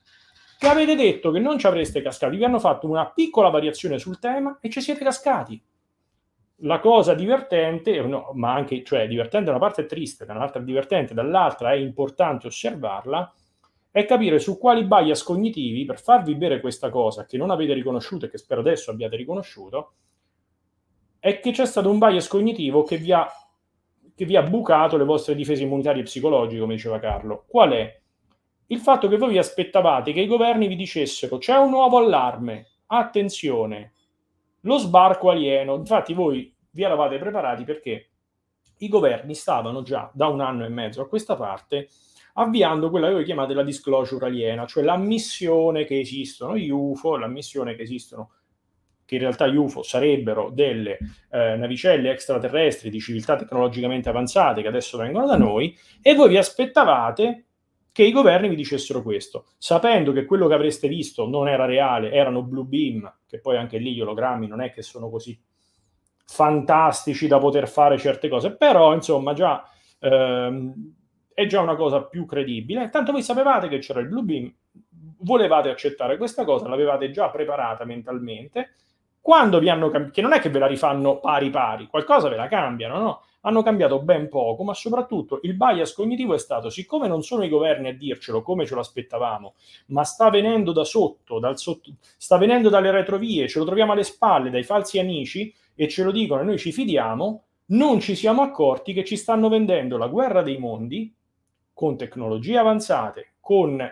che avete detto che non ci avreste cascati, vi hanno fatto una piccola variazione sul tema e ci siete cascati. La cosa divertente, no, ma anche, cioè divertente da una parte è triste, dall'altra è divertente, dall'altra è importante osservarla, è capire su quali bias cognitivi, per farvi bere questa cosa che non avete riconosciuto e che spero adesso abbiate riconosciuto, è che c'è stato un bias cognitivo che vi ha, che vi ha bucato le vostre difese immunitarie psicologiche, come diceva Carlo. Qual è? il fatto che voi vi aspettavate che i governi vi dicessero c'è un nuovo allarme, attenzione, lo sbarco alieno. Infatti voi vi eravate preparati perché i governi stavano già da un anno e mezzo a questa parte avviando quella che voi chiamate la disclosure aliena, cioè l'ammissione che esistono gli UFO, l'ammissione che esistono che in realtà gli UFO sarebbero delle eh, navicelle extraterrestri di civiltà tecnologicamente avanzate che adesso vengono da noi, e voi vi aspettavate che i governi vi dicessero questo, sapendo che quello che avreste visto non era reale, erano blue beam, che poi anche lì gli ologrammi non è che sono così fantastici da poter fare certe cose, però insomma già ehm, è già una cosa più credibile. Tanto voi sapevate che c'era il blue beam, volevate accettare questa cosa, l'avevate già preparata mentalmente, quando vi hanno cambiato, che non è che ve la rifanno pari pari, qualcosa ve la cambiano, no? hanno cambiato ben poco, ma soprattutto il bias cognitivo è stato, siccome non sono i governi a dircelo come ce l'aspettavamo, ma sta venendo da sotto, dal sotto sta venendo dalle retrovie, ce lo troviamo alle spalle dai falsi amici e ce lo dicono e noi ci fidiamo, non ci siamo accorti che ci stanno vendendo la guerra dei mondi con tecnologie avanzate, con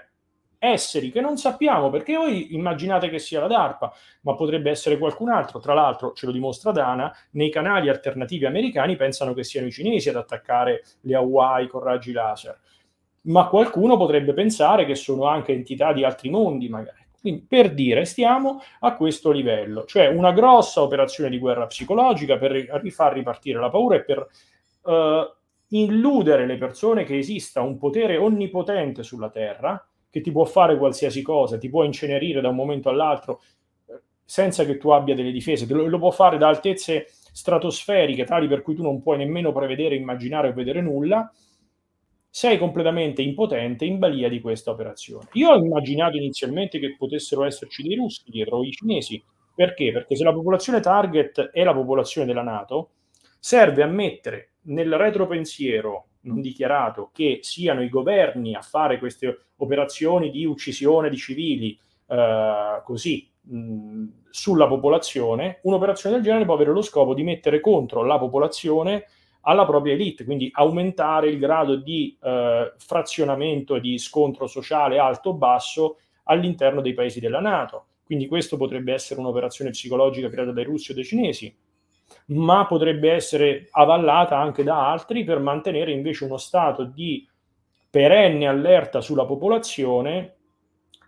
esseri che non sappiamo perché voi immaginate che sia la DARPA, ma potrebbe essere qualcun altro. Tra l'altro, ce lo dimostra Dana, nei canali alternativi americani pensano che siano i cinesi ad attaccare le Hawaii con raggi laser, ma qualcuno potrebbe pensare che sono anche entità di altri mondi, magari. Quindi, per dire, stiamo a questo livello, cioè una grossa operazione di guerra psicologica per rifar ripartire la paura e per eh, illudere le persone che esista un potere onnipotente sulla Terra che ti può fare qualsiasi cosa, ti può incenerire da un momento all'altro senza che tu abbia delle difese, lo, lo può fare da altezze stratosferiche, tali per cui tu non puoi nemmeno prevedere, immaginare o vedere nulla, sei completamente impotente in balia di questa operazione. Io ho immaginato inizialmente che potessero esserci dei russi dietro i cinesi, perché? Perché se la popolazione target è la popolazione della Nato, serve a mettere nel retropensiero non dichiarato che siano i governi a fare queste operazioni di uccisione di civili eh, così mh, mm, sulla popolazione, un'operazione del genere può avere lo scopo di mettere contro la popolazione alla propria elite, quindi aumentare il grado di eh, frazionamento e di scontro sociale alto o basso all'interno dei paesi della Nato. Quindi questo potrebbe essere un'operazione psicologica creata dai russi o dai cinesi ma potrebbe essere avallata anche da altri per mantenere invece uno stato di perenne allerta sulla popolazione,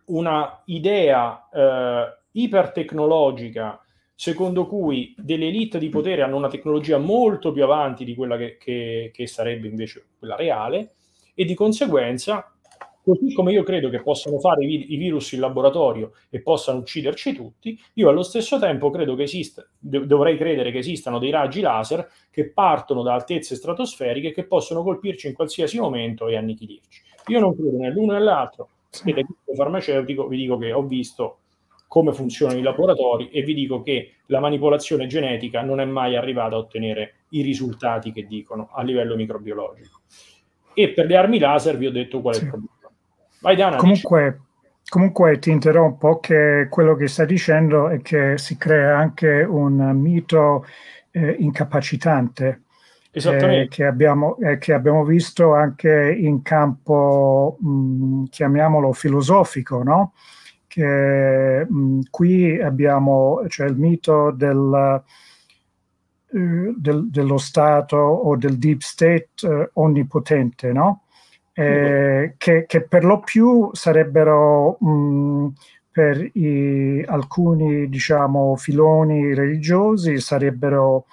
una idea eh, ipertecnologica secondo cui delle elite di potere hanno una tecnologia molto più avanti di quella che, che, che sarebbe invece quella reale e di conseguenza Così come io credo che possano fare i, virus in laboratorio e possano ucciderci tutti, io allo stesso tempo credo che esista, dovrei credere che esistano dei raggi laser che partono da altezze stratosferiche che possono colpirci in qualsiasi momento e annichilirci. Io non credo nell'uno e nell'altro. Siete farmaceutico, vi dico che ho visto come funzionano i laboratori e vi dico che la manipolazione genetica non è mai arrivata a ottenere i risultati che dicono a livello microbiologico. E per le armi laser vi ho detto qual è il problema. Vai Dana. Comunque, comunque ti interrompo che quello che stai dicendo è che si crea anche un mito eh, incapacitante. Eh, che, abbiamo, eh, che, abbiamo, visto anche in campo, mh, mm, chiamiamolo filosofico, no? che mh, mm, qui abbiamo cioè, il mito del, eh, del, dello Stato o del deep state eh, onnipotente, no? eh, che, che, per lo più sarebbero mh, mm, per i, alcuni diciamo, filoni religiosi sarebbero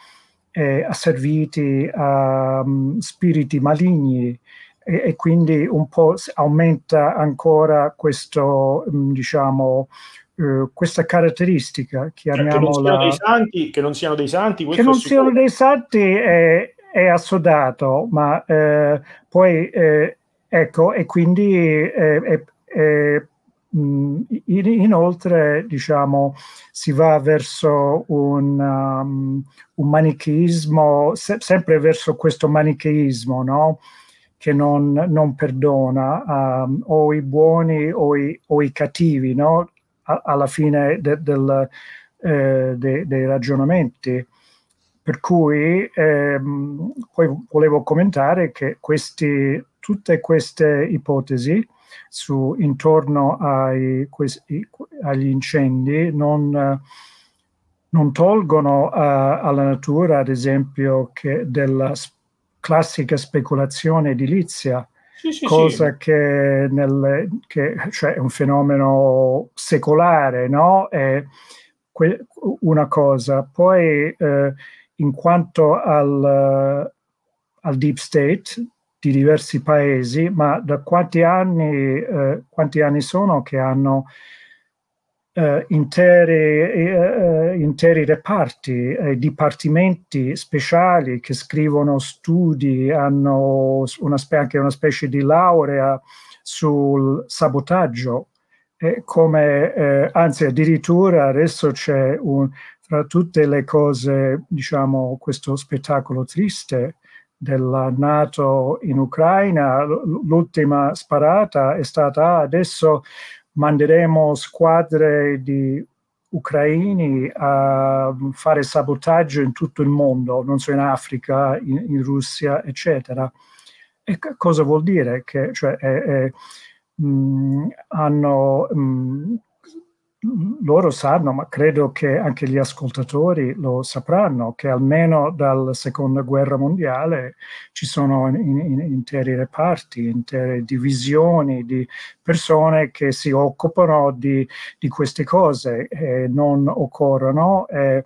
eh, asserviti a um, spiriti maligni e, e, quindi un po' aumenta ancora questo, mh, mm, diciamo, Uh, questa caratteristica, cioè, chiamiamola... Che, che non siano dei santi, che non siano dei santi, è, è assodato, ma eh, poi eh, Ecco, e quindi eh, eh, mh, inoltre diciamo, si va verso un, um, un manicheismo, se sempre verso questo manicheismo, no? che non, non perdona um, o i buoni o i, o i cattivi, no? alla fine de, del, eh, de, dei ragionamenti. Per cui ehm, poi volevo commentare che questi, tutte queste ipotesi su, intorno ai, questi, agli incendi non, non tolgono a, eh, alla natura, ad esempio, della classica speculazione edilizia, sì, sì, cosa sì. Che, nel, che cioè, è un fenomeno secolare, no? È que- una cosa. Poi eh, in quanto al, al deep state di diversi paesi, ma da quanti anni, eh, quanti anni sono che hanno eh, interi, eh, eh, interi, reparti, dipartimenti speciali che scrivono studi, hanno una anche una specie di laurea sul sabotaggio, come, eh, anzi addirittura adesso c'è un, tra tutte le cose, diciamo, questo spettacolo triste della Nato in Ucraina, l'ultima sparata è stata ah, adesso manderemo squadre di ucraini a fare sabotaggio in tutto il mondo, non solo in Africa, in, in Russia, eccetera. E cosa vuol dire? Che cioè, è, è, mh, mhmm, hanno mh, mhmm, loro sanno, ma credo che anche gli ascoltatori lo sapranno, che almeno dalla seconda guerra mondiale ci sono in, in, interi reparti, intere divisioni di persone che si occupano di, di queste cose e non occorrono. Eh,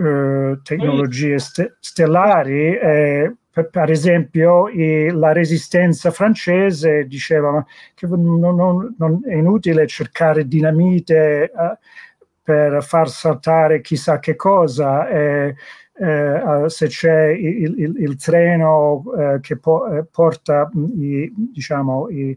eh, tecnologie stellari. Eh, per, esempio la resistenza francese diceva che non, non, non è inutile cercare dinamite eh, per far saltare chissà che cosa. Eh, eh, se c'è il, il, il treno eh, che po- eh, porta i, diciamo, i,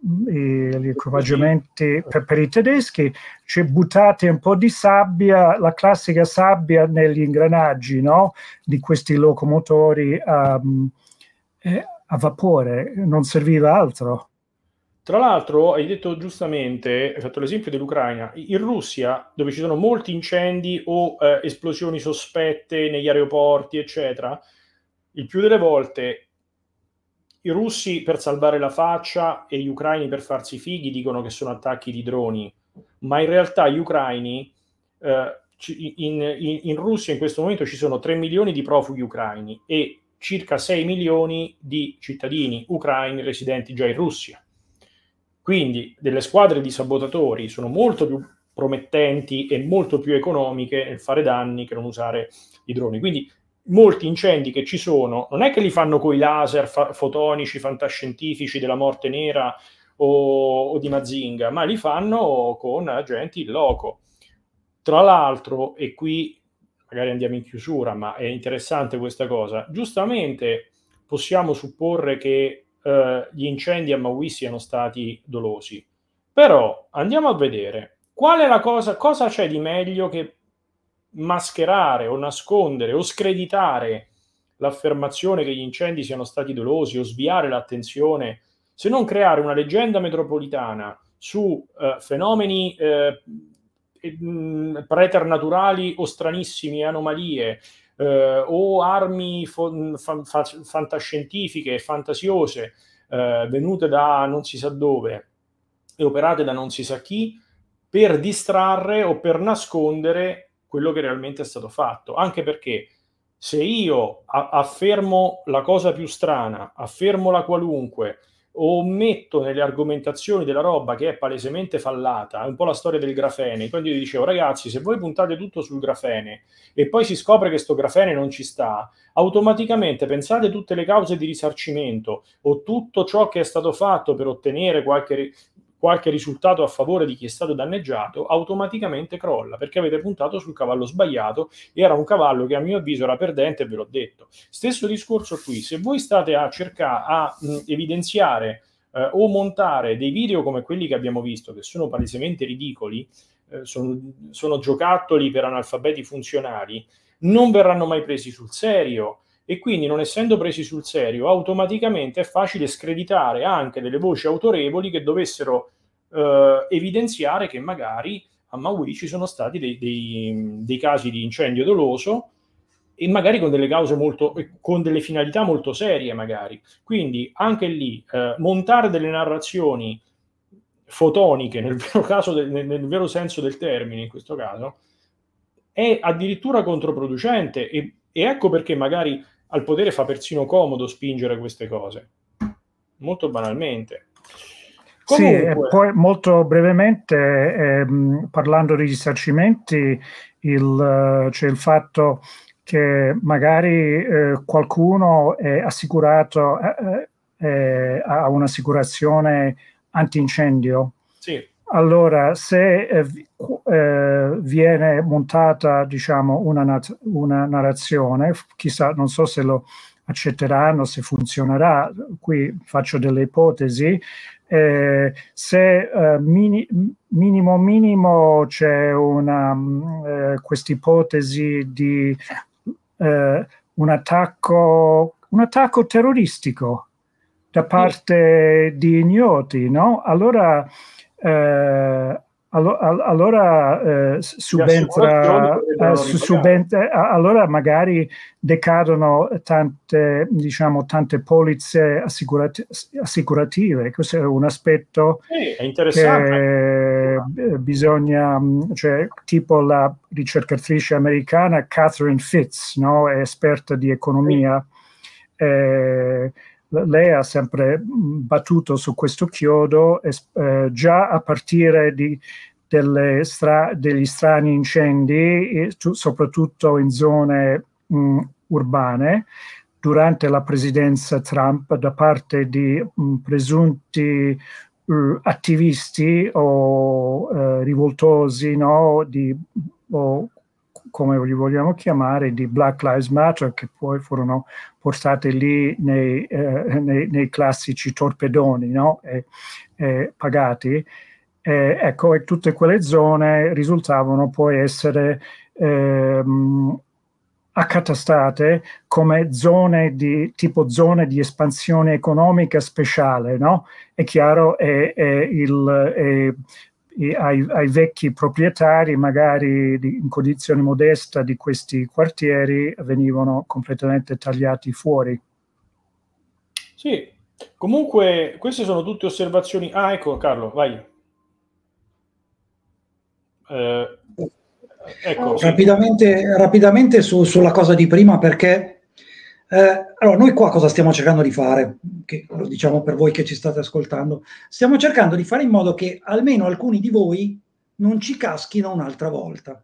gli equipaggiamenti per, per, i tedeschi, cioè buttate un po' di sabbia, la classica sabbia negli ingranaggi no? di questi locomotori um, eh, a vapore, non serviva altro. Tra l'altro, hai detto giustamente, hai fatto l'esempio dell'Ucraina, in Russia, dove ci sono molti incendi o eh, esplosioni sospette negli aeroporti, eccetera, il più delle volte i russi per salvare la faccia e gli ucraini per farsi fighi dicono che sono attacchi di droni, ma in realtà gli ucraini, eh, in, in, in, Russia in questo momento ci sono 3 milioni di profughi ucraini e circa 6 milioni di cittadini ucraini residenti già in Russia. Quindi delle squadre di sabotatori sono molto più promettenti e molto più economiche nel fare danni che non usare i droni. Quindi molti incendi che ci sono non è che li fanno coi laser fa- fotonici, fantascientifici della morte nera o, o di Mazinga, ma li fanno con agenti in loco. Tra l'altro, e qui magari andiamo in chiusura, ma è interessante questa cosa, giustamente possiamo supporre che eh, gli incendi a Maui siano stati dolosi, però andiamo a vedere qual è la cosa, cosa c'è di meglio che mascherare o nascondere o screditare l'affermazione che gli incendi siano stati dolosi o sviare l'attenzione, se non creare una leggenda metropolitana su eh, fenomeni eh, mm, preternaturali o stranissimi anomalie eh, o armi fo- fan- fantascientifiche, fantasiose, eh, venute da non si sa dove e operate da non si sa chi, per distrarre o per nascondere quello che realmente è stato fatto, anche perché se io a- affermo la cosa più strana, affermo la qualunque, o metto nelle argomentazioni della roba che è palesemente fallata, è un po' la storia del grafene. Quindi io dicevo, ragazzi, se voi puntate tutto sul grafene e poi si scopre che sto grafene non ci sta, automaticamente pensate tutte le cause di risarcimento o tutto ciò che è stato fatto per ottenere qualche qualche risultato a favore di chi è stato danneggiato, automaticamente crolla perché avete puntato sul cavallo sbagliato e era un cavallo che a mio avviso era perdente, ve l'ho detto. Stesso discorso qui, se voi state a cercare a mh, evidenziare eh, o montare dei video come quelli che abbiamo visto, che sono palesemente ridicoli, eh, sono, sono giocattoli per analfabeti funzionari, non verranno mai presi sul serio e quindi non essendo presi sul serio automaticamente è facile screditare anche delle voci autorevoli che dovessero eh, evidenziare che magari a Maui ci sono stati dei, dei, dei casi di incendio doloso e magari con delle cause molto, con delle finalità molto serie magari. Quindi anche lì eh, montare delle narrazioni fotoniche nel vero, caso del, nel, nel vero senso del termine in questo caso è addirittura controproducente e, e, ecco perché magari al potere fa persino comodo spingere queste cose, molto banalmente. Comunque... Sì, poi molto brevemente, ehm, parlando di risarcimenti, il, eh, c'è il fatto che magari eh, qualcuno è assicurato, eh, eh, ha eh, un'assicurazione antincendio. Sì. Allora, se eh, viene montata diciamo, una, nat- una narrazione, chissà, non so se lo accetteranno, se funzionerà, qui faccio delle ipotesi, eh, se eh, mini, minimo minimo c'è una mm, eh, questa ipotesi di eh, un attacco, un attacco terroristico da parte di ignoti, no? Allora eh, allo, allora eh, subentra, eh, subentra, allora magari decadono tante, diciamo, tante polizze assicurati, assicurative. Questo è un aspetto sì, che eh, bisogna, mm, cioè, tipo la ricercatrice americana Catherine Fitz, no? esperta di economia. Sì. Eh, lei ha sempre mm, battuto su questo chiodo eh, già a partire di, stra degli strani incendi, soprattutto in zone mh, mm, urbane, durante la presidenza Trump da parte di mh, mm, presunti uh, attivisti o uh, rivoltosi no? di, o come li vogliamo chiamare, di Black Lives Matter, che poi furono portate lì nei, eh, nei, nei classici torpedoni no? e, e pagati. E, ecco, e tutte quelle zone risultavano poi essere ehm, accatastate come zone di tipo zone di espansione economica speciale, no? È chiaro, è, è il, è, ai, ai, vecchi proprietari, magari di, in condizione modesta di questi quartieri, venivano completamente tagliati fuori. Sì, comunque queste sono tutte osservazioni. Ah, ecco Carlo, vai. Eh, ecco, rapidamente, sì. rapidamente su, sulla cosa di prima perché eh, allora, noi qua cosa stiamo cercando di fare? Che, lo diciamo per voi che ci state ascoltando. Stiamo cercando di fare in modo che almeno alcuni di voi non ci caschino un'altra volta.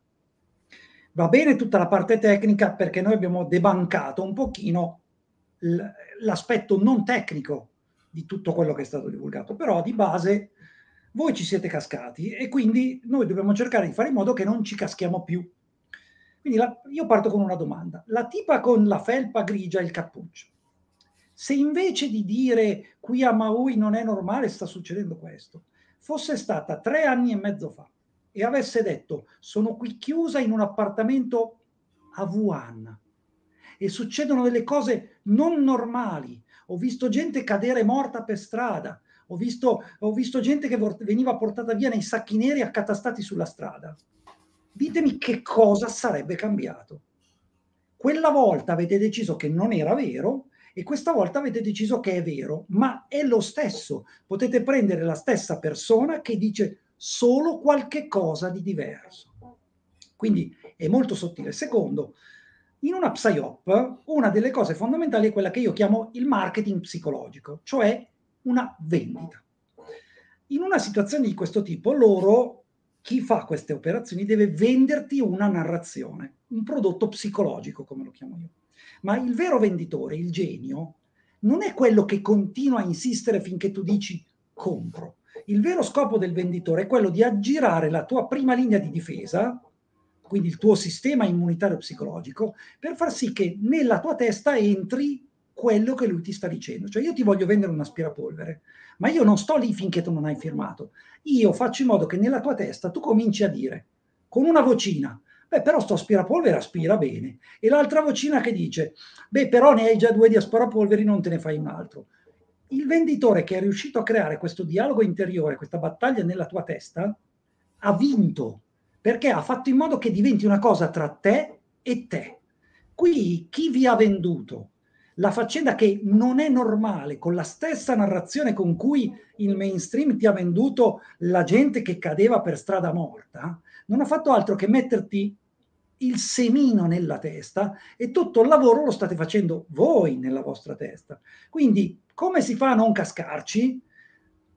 Va bene tutta la parte tecnica perché noi abbiamo debancato un pochino l'aspetto non tecnico di tutto quello che è stato divulgato, però di base voi ci siete cascati e quindi noi dobbiamo cercare di fare in modo che non ci caschiamo più quindi la, io parto con una domanda. La tipa con la felpa grigia e il cappuccio. Se invece di dire qui a Maui non è normale, sta succedendo questo, fosse stata tre anni e mezzo fa e avesse detto sono qui chiusa in un appartamento a Wuhan e succedono delle cose non normali, ho visto gente cadere morta per strada, ho visto, ho visto gente che veniva portata via nei sacchi neri accatastati sulla strada, ditemi che cosa sarebbe cambiato. Quella volta avete deciso che non era vero e questa volta avete deciso che è vero, ma è lo stesso. Potete prendere la stessa persona che dice solo qualche cosa di diverso. Quindi è molto sottile. Secondo, in una PSYOP una delle cose fondamentali è quella che io chiamo il marketing psicologico, cioè una vendita. In una situazione di questo tipo loro chi fa queste operazioni deve venderti una narrazione, un prodotto psicologico, come lo chiamo io. Ma il vero venditore, il genio, non è quello che continua a insistere finché tu dici compro. Il vero scopo del venditore è quello di aggirare la tua prima linea di difesa, quindi il tuo sistema immunitario psicologico, per far sì che nella tua testa entri quello che lui ti sta dicendo. Cioè io ti voglio vendere un aspirapolvere, ma io non sto lì finché tu non hai firmato. Io faccio in modo che nella tua testa tu cominci a dire con una vocina, beh però sto aspirapolvere aspira bene, e l'altra vocina che dice, beh però ne hai già due di aspirapolveri, non te ne fai un altro. Il venditore che è riuscito a creare questo dialogo interiore, questa battaglia nella tua testa, ha vinto, perché ha fatto in modo che diventi una cosa tra te e te. Qui chi vi ha venduto la faccenda che non è normale, con la stessa narrazione con cui il mainstream ti ha venduto la gente che cadeva per strada morta, non ha fatto altro che metterti il semino nella testa e tutto il lavoro lo state facendo voi nella vostra testa. Quindi come si fa a non cascarci?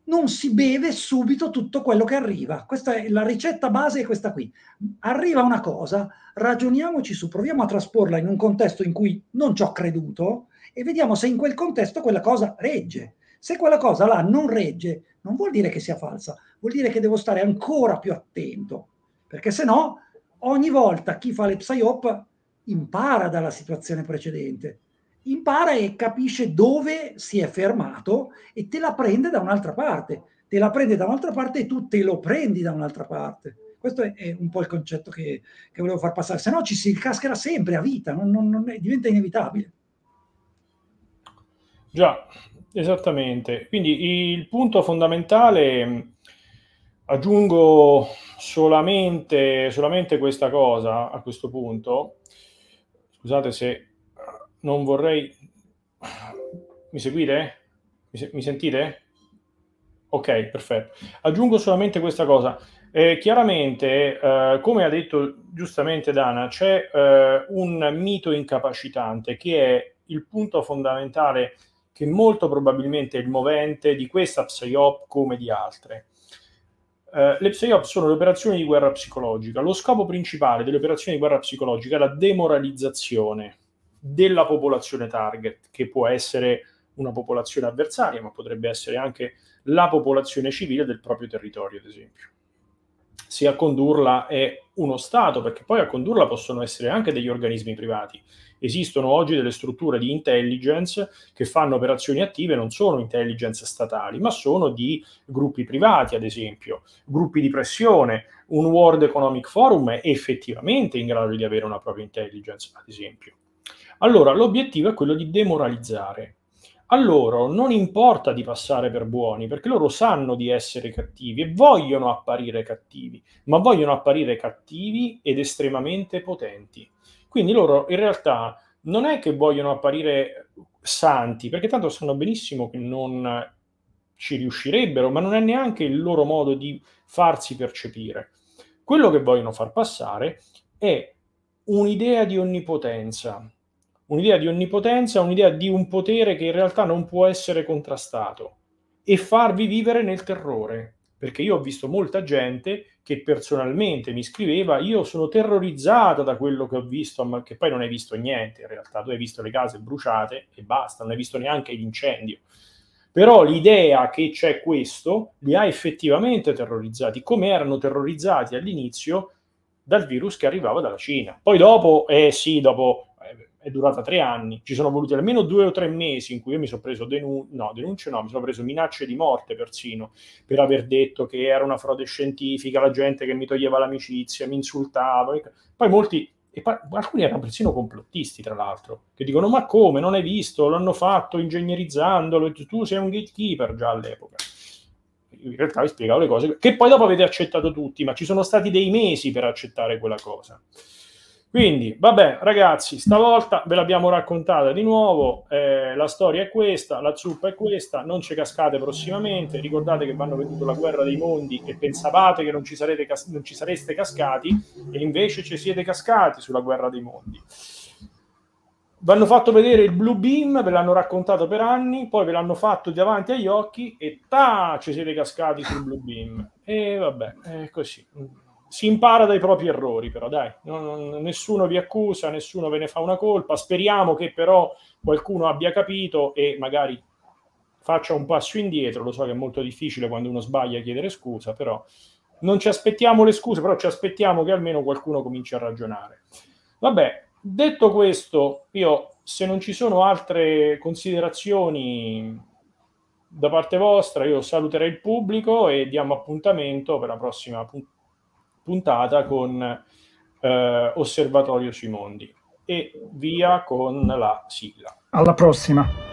Non si beve subito tutto quello che arriva. Questa è la ricetta base è questa qui. Arriva una cosa, ragioniamoci su, proviamo a trasporla in un contesto in cui non ci ho creduto, e vediamo se in quel contesto quella cosa regge. Se quella cosa là non regge, non vuol dire che sia falsa, vuol dire che devo stare ancora più attento, perché se no ogni volta chi fa le psyop impara dalla situazione precedente, impara e capisce dove si è fermato e te la prende da un'altra parte, te la prende da un'altra parte e tu te lo prendi da un'altra parte. Questo è, è un po' il concetto che, che, volevo far passare, se no ci si incaschera sempre a vita, non, non, non è, diventa inevitabile. Già, esattamente. Quindi il punto fondamentale, aggiungo solamente, solamente questa cosa a questo punto, scusate se non vorrei... Mi seguite? Mi, se... Mi sentite? Ok, perfetto. Aggiungo solamente questa cosa. Eh, chiaramente, eh, come ha detto giustamente Dana, c'è eh, un mito incapacitante che è il punto fondamentale che molto probabilmente è il movente di questa PSYOP come di altre. Uh, le PSYOP sono le operazioni di guerra psicologica. Lo scopo principale delle operazioni di guerra psicologica è la demoralizzazione della popolazione target, che può essere una popolazione avversaria, ma potrebbe essere anche la popolazione civile del proprio territorio, ad esempio. Se a condurla è uno Stato, perché poi a condurla possono essere anche degli organismi privati esistono oggi delle strutture di intelligence che fanno operazioni attive, non sono intelligence statali, ma sono di gruppi privati, ad esempio, gruppi di pressione. Un World Economic Forum è effettivamente in grado di avere una propria intelligence, ad esempio. Allora, l'obiettivo è quello di demoralizzare. A loro non importa di passare per buoni, perché loro sanno di essere cattivi e vogliono apparire cattivi, ma vogliono apparire cattivi ed estremamente potenti. Quindi loro in realtà non è che vogliono apparire santi, perché tanto sanno benissimo che non ci riuscirebbero, ma non è neanche il loro modo di farsi percepire. Quello che vogliono far passare è un'idea di onnipotenza, un'idea di onnipotenza, un'idea di un potere che in realtà non può essere contrastato e farvi vivere nel terrore perché io ho visto molta gente che personalmente mi scriveva io sono terrorizzata da quello che ho visto, ma che poi non hai visto niente in realtà, tu hai visto le case bruciate e basta, non hai visto neanche l'incendio. Però l'idea che c'è questo li ha effettivamente terrorizzati, come erano terrorizzati all'inizio dal virus che arrivava dalla Cina. Poi dopo, eh sì, dopo è durata tre anni, ci sono voluti almeno due o tre mesi in cui io mi sono preso denun- no, denunce, no, mi sono preso minacce di morte persino per aver detto che era una frode scientifica, la gente che mi toglieva l'amicizia, mi insultava. Poi molti, e pa- alcuni erano persino complottisti, tra l'altro, che dicono: Ma come? Non hai visto? L'hanno fatto ingegnerizzandolo, tu sei un gatekeeper già all'epoca in realtà vi spiegavo le cose che poi dopo avete accettato tutti, ma ci sono stati dei mesi per accettare quella cosa. Quindi, vabbè, ragazzi, stavolta ve l'abbiamo raccontata di nuovo, eh, la storia è questa, la zuppa è questa, non ci cascate prossimamente, ricordate che vanno veduto la guerra dei mondi e pensavate che non ci, sarete, non ci sareste cascati e invece ci siete cascati sulla guerra dei mondi. Vanno fatto vedere il Blue Beam, ve l'hanno raccontato per anni, poi ve l'hanno fatto davanti agli occhi e ta, ci siete cascati sul Blue Beam. E vabbè, è così si impara dai propri errori, però dai, non, nessuno vi accusa, nessuno ve ne fa una colpa. Speriamo che però qualcuno abbia capito e magari faccia un passo indietro. Lo so che è molto difficile quando uno sbaglia chiedere scusa, però non ci aspettiamo le scuse, però ci aspettiamo che almeno qualcuno cominci a ragionare. Vabbè, detto questo, io se non ci sono altre considerazioni da parte vostra, io saluterei il pubblico e diamo appuntamento per la prossima puntata puntata con eh, Osservatorio Mondi. e via con la sigla. Alla prossima.